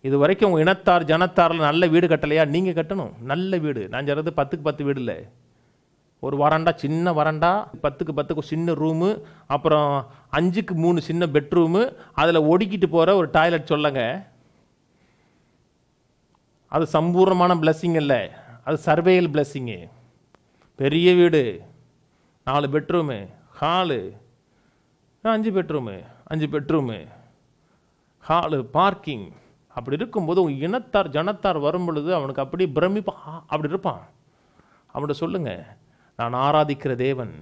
இது வரைக்கும் உங்கள் இனத்தார் ஜனத்தாரில் நல்ல வீடு கட்டலையா நீங்கள் கட்டணும் நல்ல வீடு நான் சொல்கிறது பத்துக்கு பத்து வீடு இல்லை ஒரு வரண்டா சின்ன வரண்டா பத்துக்கு பத்துக்கு சின்ன ரூமு அப்புறம் அஞ்சுக்கு மூணு சின்ன பெட்ரூமு அதில் ஒடுக்கிட்டு போகிற ஒரு டாய்லெட் சொல்லுங்க அது சம்பூர்ணமான பிளஸ்ஸிங் இல்லை அது சர்வேயல் பிளஸ்ஸிங்கு பெரிய வீடு நாலு பெட்ரூமு ஹாலு அஞ்சு பெட்ரூமு அஞ்சு பெட்ரூமு ஹாலு பார்க்கிங் அப்படி இருக்கும்போது உங்கள் இனத்தார் ஜனத்தார் வரும் பொழுது அவனுக்கு அப்படி பிரமிப்பான் அப்படி இருப்பான் அவன்கிட்ட சொல்லுங்கள் நான் ஆராதிக்கிற தேவன்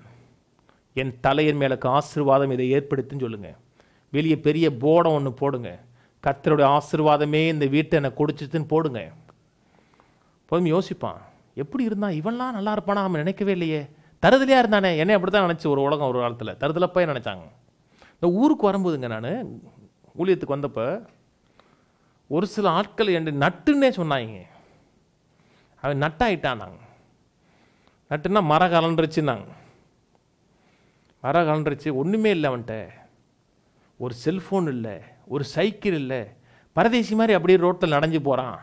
என் தலையின் மேலக்கு ஆசிர்வாதம் இதை ஏற்படுத்துன்னு சொல்லுங்கள் வெளியே பெரிய போடம் ஒன்று போடுங்க கத்தருடைய ஆசிர்வாதமே இந்த வீட்டை என்னை கொடுத்துச்சுன்னு போடுங்க போதும் யோசிப்பான் எப்படி இருந்தான் இவன்லாம் நல்லா இருப்பானா அவன் நினைக்கவே இல்லையே தருதலையாக இருந்தானே என்னை அப்படி தான் நினச்சி ஒரு உலகம் ஒரு காலத்தில் தருதலப்பே நினச்சாங்க இந்த ஊருக்கு வரும்போதுங்க நான் ஊழியத்துக்கு வந்தப்போ ஒரு சில ஆட்கள் என்று நட்டுன்னே சொன்னாங்க அவன் நட்டாயிட்டானாங்க நட்டுன்னா மர கலண்டுருச்சுனாங்க மர கலண்டுருச்சு ஒன்றுமே இல்லை அவன்கிட்ட ஒரு செல்ஃபோன் இல்லை ஒரு சைக்கிள் இல்லை பரதேசி மாதிரி அப்படியே ரோட்டில் நடஞ்சு போகிறான்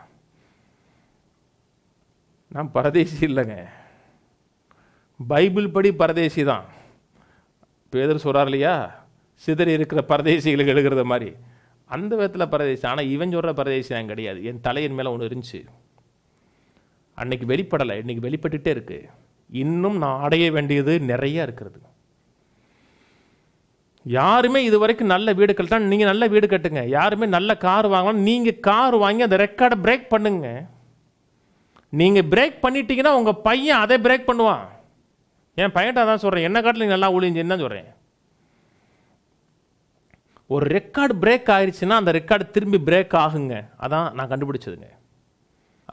நான் பரதேசி இல்லைங்க பைபிள் படி பரதேசி தான் பேதர் சொல்கிறார் இல்லையா சிதறி இருக்கிற பரதேசிகளுக்கு எழுகிறத மாதிரி அந்த விதத்தில் பரதேசம் ஆனால் இவன் சொல்கிற பரதேசம் கிடையாது என் தலையின் மேலே ஒன்று இருந்துச்சு அன்னைக்கு வெளிப்படலை இன்னைக்கு வெளிப்பட்டுகிட்டே இருக்குது இன்னும் நான் அடைய வேண்டியது நிறைய இருக்கிறது யாருமே இது வரைக்கும் நல்ல வீடு கட்டலாம் நீங்கள் நல்ல வீடு கட்டுங்க யாருமே நல்ல கார் வாங்கலாம் நீங்கள் கார் வாங்கி அந்த ரெக்கார்டை பிரேக் பண்ணுங்க நீங்கள் பிரேக் பண்ணிட்டீங்கன்னா உங்கள் பையன் அதை பிரேக் பண்ணுவான் என் பையன்ட்ட அதான் சொல்கிறேன் என்ன காட்டில் நல்லா ஒழிஞ்சுன்னு தான் சொல்கிறேன் ஒரு ரெக்கார்டு பிரேக் ஆகிடுச்சுன்னா அந்த ரெக்கார்டு திரும்பி பிரேக் ஆகுங்க அதான் நான் கண்டுபிடிச்சதுங்க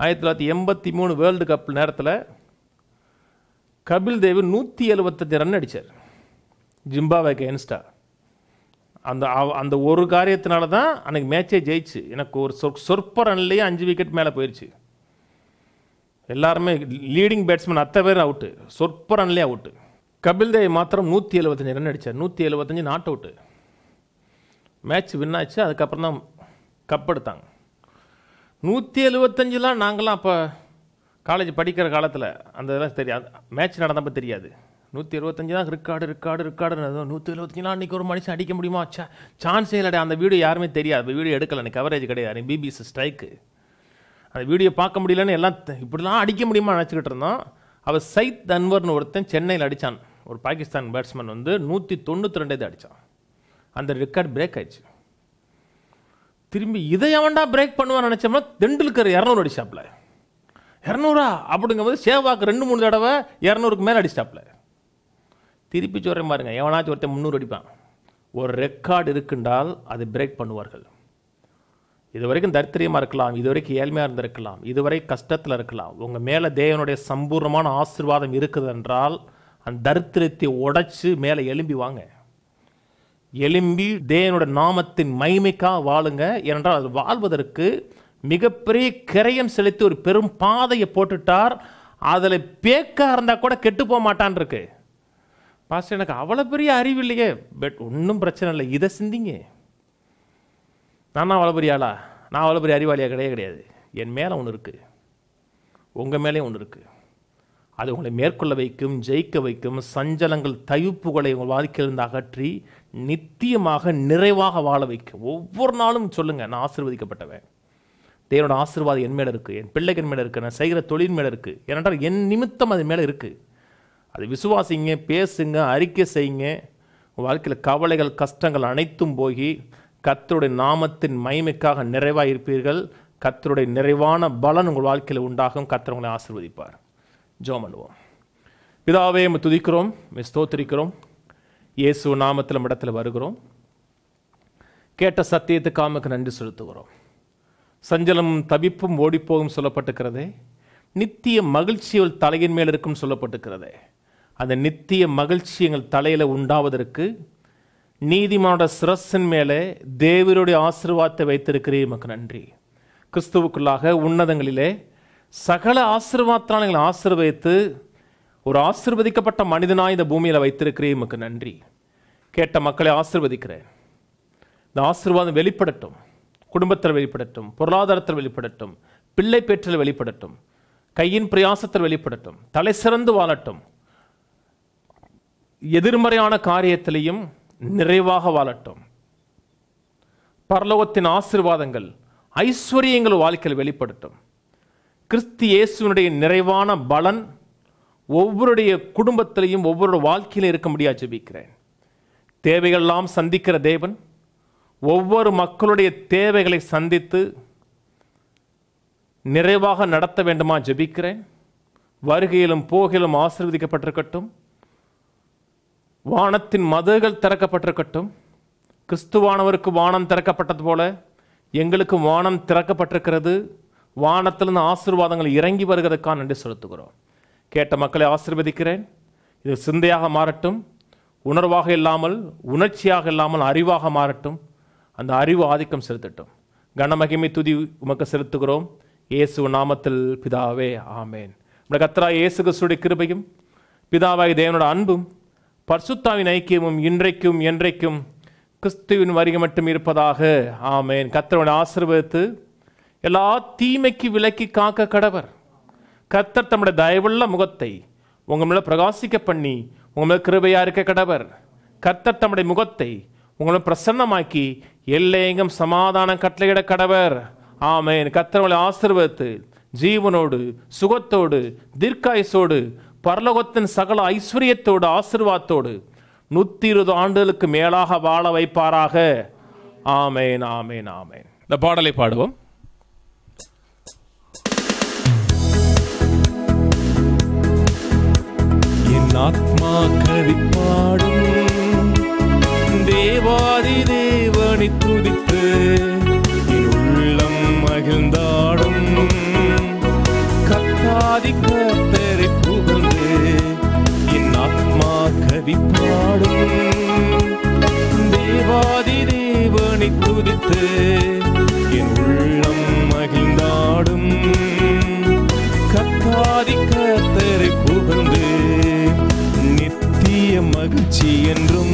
ஆயிரத்தி தொள்ளாயிரத்தி எண்பத்தி மூணு வேர்ல்டு கப் நேரத்தில் கபில் தேவ் நூற்றி எழுபத்தஞ்சு ரன் அடித்தார் ஜிம்பாவே கேன்ஸ்டா அந்த அந்த ஒரு காரியத்தினால தான் அன்றைக்கி மேட்சே ஜெயிச்சு எனக்கு ஒரு சொற் சொற்ப ரன்லேயே அஞ்சு விக்கெட் மேலே போயிடுச்சு எல்லாருமே லீடிங் பேட்ஸ்மேன் அத்தனை பேர் அவுட்டு சொற்ப ரன்லேயே அவுட்டு கபில் தேவ் மாத்திரம் நூற்றி எழுபத்தஞ்சு ரன் அடித்தார் நூற்றி எழுபத்தஞ்சு நாட் அவுட்டு மேட்ச் வின் ஆச்சு அதுக்கப்புறம் தான் கப் எடுத்தாங்க நூற்றி எழுபத்தஞ்சிலாம் நாங்களாம் அப்போ காலேஜ் படிக்கிற காலத்தில் அந்த இதெல்லாம் தெரியாது மேட்ச் நடந்தப்போ தெரியாது நூற்றி இருபத்தஞ்சி தான் ரிக்கார்டு ரிக்கார்டு ரிக்கார்டு நூற்றி எழுபத்தஞ்சிலாம் அன்னைக்கு ஒரு மனுஷன் அடிக்க முடியுமா சா சான்ஸே இல்லைடா அந்த வீடியோ யாருமே தெரியாது வீடியோ எடுக்கல எனக்கு கவரேஜ் கிடையாது பிபிசி ஸ்ட்ரைக்கு அந்த வீடியோ பார்க்க முடியலன்னு எல்லாம் இப்படிலாம் அடிக்க முடியுமா நினச்சிக்கிட்டு இருந்தோம் அவள் சைத் அன்வர்னு ஒருத்தன் சென்னையில் அடித்தான் ஒரு பாகிஸ்தான் பேட்ஸ்மேன் வந்து நூற்றி தொண்ணூற்றி ரெண்டு அடித்தான் அந்த ரெக்கார்ட் பிரேக் ஆயிடுச்சு திரும்பி இதை எவன்டா பிரேக் பண்ணுவான்னு நினச்சோம்னா திண்டுலுக்கர் இரநூறு அடிச்சாப்ல இரநூறா அப்படிங்கும்போது சேவாக்கு ரெண்டு மூணு தடவை இரநூறுக்கு மேலே அடிச்சாப்ல திருப்பி சொல்கிறேன் பாருங்க எவனாச்சும் ஒருத்தன் முந்நூறு அடிப்பான் ஒரு ரெக்கார்டு இருக்குண்டால் அது பிரேக் பண்ணுவார்கள் இது வரைக்கும் தரித்திரியமாக இருக்கலாம் இது வரைக்கும் ஏழ்மையாக இருந்திருக்கலாம் இதுவரை கஷ்டத்தில் இருக்கலாம் உங்கள் மேலே தேவனுடைய சம்பூர்ணமான ஆசீர்வாதம் இருக்குது என்றால் அந்த தரித்திரத்தை உடைச்சி மேலே எழும்பி வாங்க எழும்பி தேவனோட நாமத்தின் மைமைக்காக வாழுங்க ஏனென்றால் அது வாழ்வதற்கு மிகப்பெரிய கிரையம் செலுத்தி ஒரு பெரும் பாதையை போட்டுட்டார் அதில் பேக்காக இருந்தால் கூட கெட்டு போக மாட்டான் இருக்கு பாஸ்டர் எனக்கு அவ்வளோ பெரிய அறிவு இல்லையே பட் ஒன்றும் பிரச்சனை இல்லை இதை சிந்திங்க நான் அவ்வளோ பெரிய ஆளா நான் அவ்வளோ பெரிய அறிவாளியாக கிடையாது கிடையாது என் மேலே ஒன்று இருக்குது உங்கள் மேலே ஒன்று இருக்குது அது உங்களை மேற்கொள்ள வைக்கும் ஜெயிக்க வைக்கும் சஞ்சலங்கள் தவிப்புகளை உங்கள் வாழ்க்கையிலிருந்து அகற்றி நித்தியமாக நிறைவாக வாழ வைக்க ஒவ்வொரு நாளும் சொல்லுங்கள் நான் ஆசிர்வதிக்கப்பட்டவன் தேவனோட ஆசீர்வாதம் என் மேலே இருக்குது என் பிள்ளைகள் மேலே இருக்குது நான் செய்கிற தொழில் மேலே இருக்குது ஏனென்றால் என் நிமித்தம் அது மேலே இருக்குது அது விசுவாசிங்க பேசுங்க அறிக்கை செய்யுங்க வாழ்க்கையில் கவலைகள் கஷ்டங்கள் அனைத்தும் போய் கத்தருடைய நாமத்தின் மைமைக்காக நிறைவாக இருப்பீர்கள் கத்தருடைய நிறைவான பலன் உங்கள் வாழ்க்கையில் உண்டாகும் கத்தர் உங்களை ஆசிர்வதிப்பார் ஜோமல்வோம் பண்ணுவோம் பிதாவே துதிக்கிறோம் ஸ்தோத்திரிக்கிறோம் இயேசு நாமத்தில் இடத்துல வருகிறோம் கேட்ட சத்தியத்துக்கு ஆமக்கு நன்றி செலுத்துகிறோம் சஞ்சலம் தவிப்பும் ஓடிப்போகும் சொல்லப்பட்டிருக்கிறதே நித்திய மகிழ்ச்சிகள் தலையின் மேல் இருக்கும் சொல்லப்பட்டிருக்கிறதே அந்த நித்திய மகிழ்ச்சி எங்கள் தலையில் உண்டாவதற்கு நீதிமானோட சிரஸின் மேலே தேவருடைய ஆசிர்வாதத்தை வைத்திருக்கிறீர் எமக்கு நன்றி கிறிஸ்துவுக்குள்ளாக உன்னதங்களிலே சகல ஆசிர்வாதத்தினால் எங்களை ஆசிர்வதித்து ஒரு ஆசிர்வதிக்கப்பட்ட மனிதனாக இந்த பூமியில் வைத்திருக்கிறீர் எமக்கு நன்றி கேட்ட மக்களை ஆசிர்வதிக்கிறேன் இந்த ஆசீர்வாதம் வெளிப்படட்டும் குடும்பத்தில் வெளிப்படட்டும் பொருளாதாரத்தில் வெளிப்படட்டும் பிள்ளை பேற்றில் வெளிப்படட்டும் கையின் பிரயாசத்தில் வெளிப்படட்டும் தலை சிறந்து வாழட்டும் எதிர்மறையான காரியத்திலையும் நிறைவாக வாழட்டும் பரலோகத்தின் ஆசிர்வாதங்கள் ஐஸ்வர்யங்கள் வாழ்க்கையில் வெளிப்படட்டும் கிறிஸ்து இயேசுனுடைய நிறைவான பலன் ஒவ்வொருடைய குடும்பத்திலையும் ஒவ்வொரு வாழ்க்கையிலும் இருக்க முடியாது ஜெபிக்கிறேன் தேவைகள்லாம் சந்திக்கிற தேவன் ஒவ்வொரு மக்களுடைய தேவைகளை சந்தித்து நிறைவாக நடத்த வேண்டுமா ஜெபிக்கிறேன் வருகையிலும் போகிலும் ஆசிர்வதிக்கப்பட்டிருக்கட்டும் வானத்தின் மதுகள் திறக்கப்பட்டிருக்கட்டும் கிறிஸ்துவானவருக்கு வானம் திறக்கப்பட்டது போல எங்களுக்கு வானம் திறக்கப்பட்டிருக்கிறது வானத்திலிருந்து ஆசீர்வாதங்கள் இறங்கி வருகிறதுக்கான நன்றி செலுத்துகிறோம் கேட்ட மக்களை ஆசிர்வதிக்கிறேன் இது சிந்தையாக மாறட்டும் உணர்வாக இல்லாமல் உணர்ச்சியாக இல்லாமல் அறிவாக மாறட்டும் அந்த அறிவு ஆதிக்கம் செலுத்தட்டும் கனமகிமை துதி உமக்கு செலுத்துகிறோம் இயேசு நாமத்தில் பிதாவே ஆமேன் நம்முடைய கத்ரா இயேசு கிறிஸ்துடைய கிருபையும் பிதாவாய் தேவனோட அன்பும் பர்சுத்தாவின் ஐக்கியமும் இன்றைக்கும் என்றைக்கும் கிறிஸ்துவின் வருகை மட்டும் இருப்பதாக ஆமேன் கத்தரவனை ஆசிர்வதித்து எல்லா தீமைக்கு விலக்கி காக்க கடவர் கத்தர் தம்முடைய தயவுள்ள முகத்தை உங்கள் மேலே பிரகாசிக்க பண்ணி உங்கள் கிருபையாக இருக்க கடவர் கத்த தம்முடைய முகத்தை உங்களை பிரசன்னமாக்கி எல்லையெங்கும் சமாதானம் கட்டளையிட கடவர் ஆமேன் கத்தவங்களை ஆசிர்வத்து ஜீவனோடு சுகத்தோடு தீர்க்காயசோடு பரலோகத்தின் சகல ஐஸ்வர்யத்தோடு ஆசிர்வாதத்தோடு நூற்றி இருபது ஆண்டுகளுக்கு மேலாக வாழ வைப்பாராக ஆமேன் ஆமேன் ஆமேன் இந்த பாடலை பாடுவோம் ஆத்மா கவிப்பாடும் தேவாதி தேவனை துதித்து உள்ளம் மகிழ்ந்தாடும் கத்தாதி கத்தரை புகழ்ந்து என் ஆத்மா கவிப்பாடும் தேவாதி தேவனை துதித்து என் உள்ளம் மகிழ்ந்தாடும் கத்தாதி நித்தியம் மகிழ்ச்சி என்றும்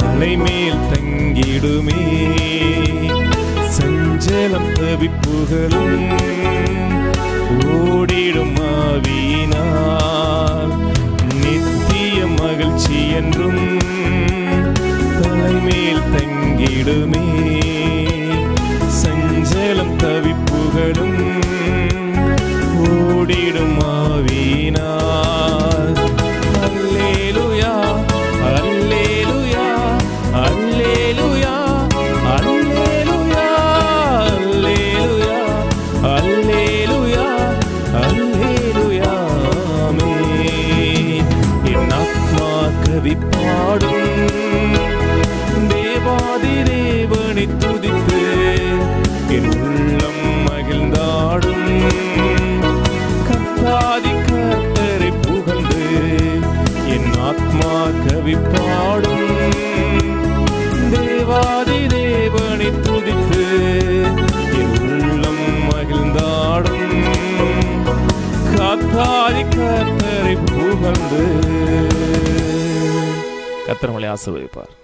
தலைமேல் தங்கிடுமே சஞ்சலம் தவிப்புகளும் ஓடிடும் ஆவியினால் நித்திய மகிழ்ச்சி என்றும் தலைமேல் தங்கிடுமே உங்களை ஆசிர்வதிப்பார்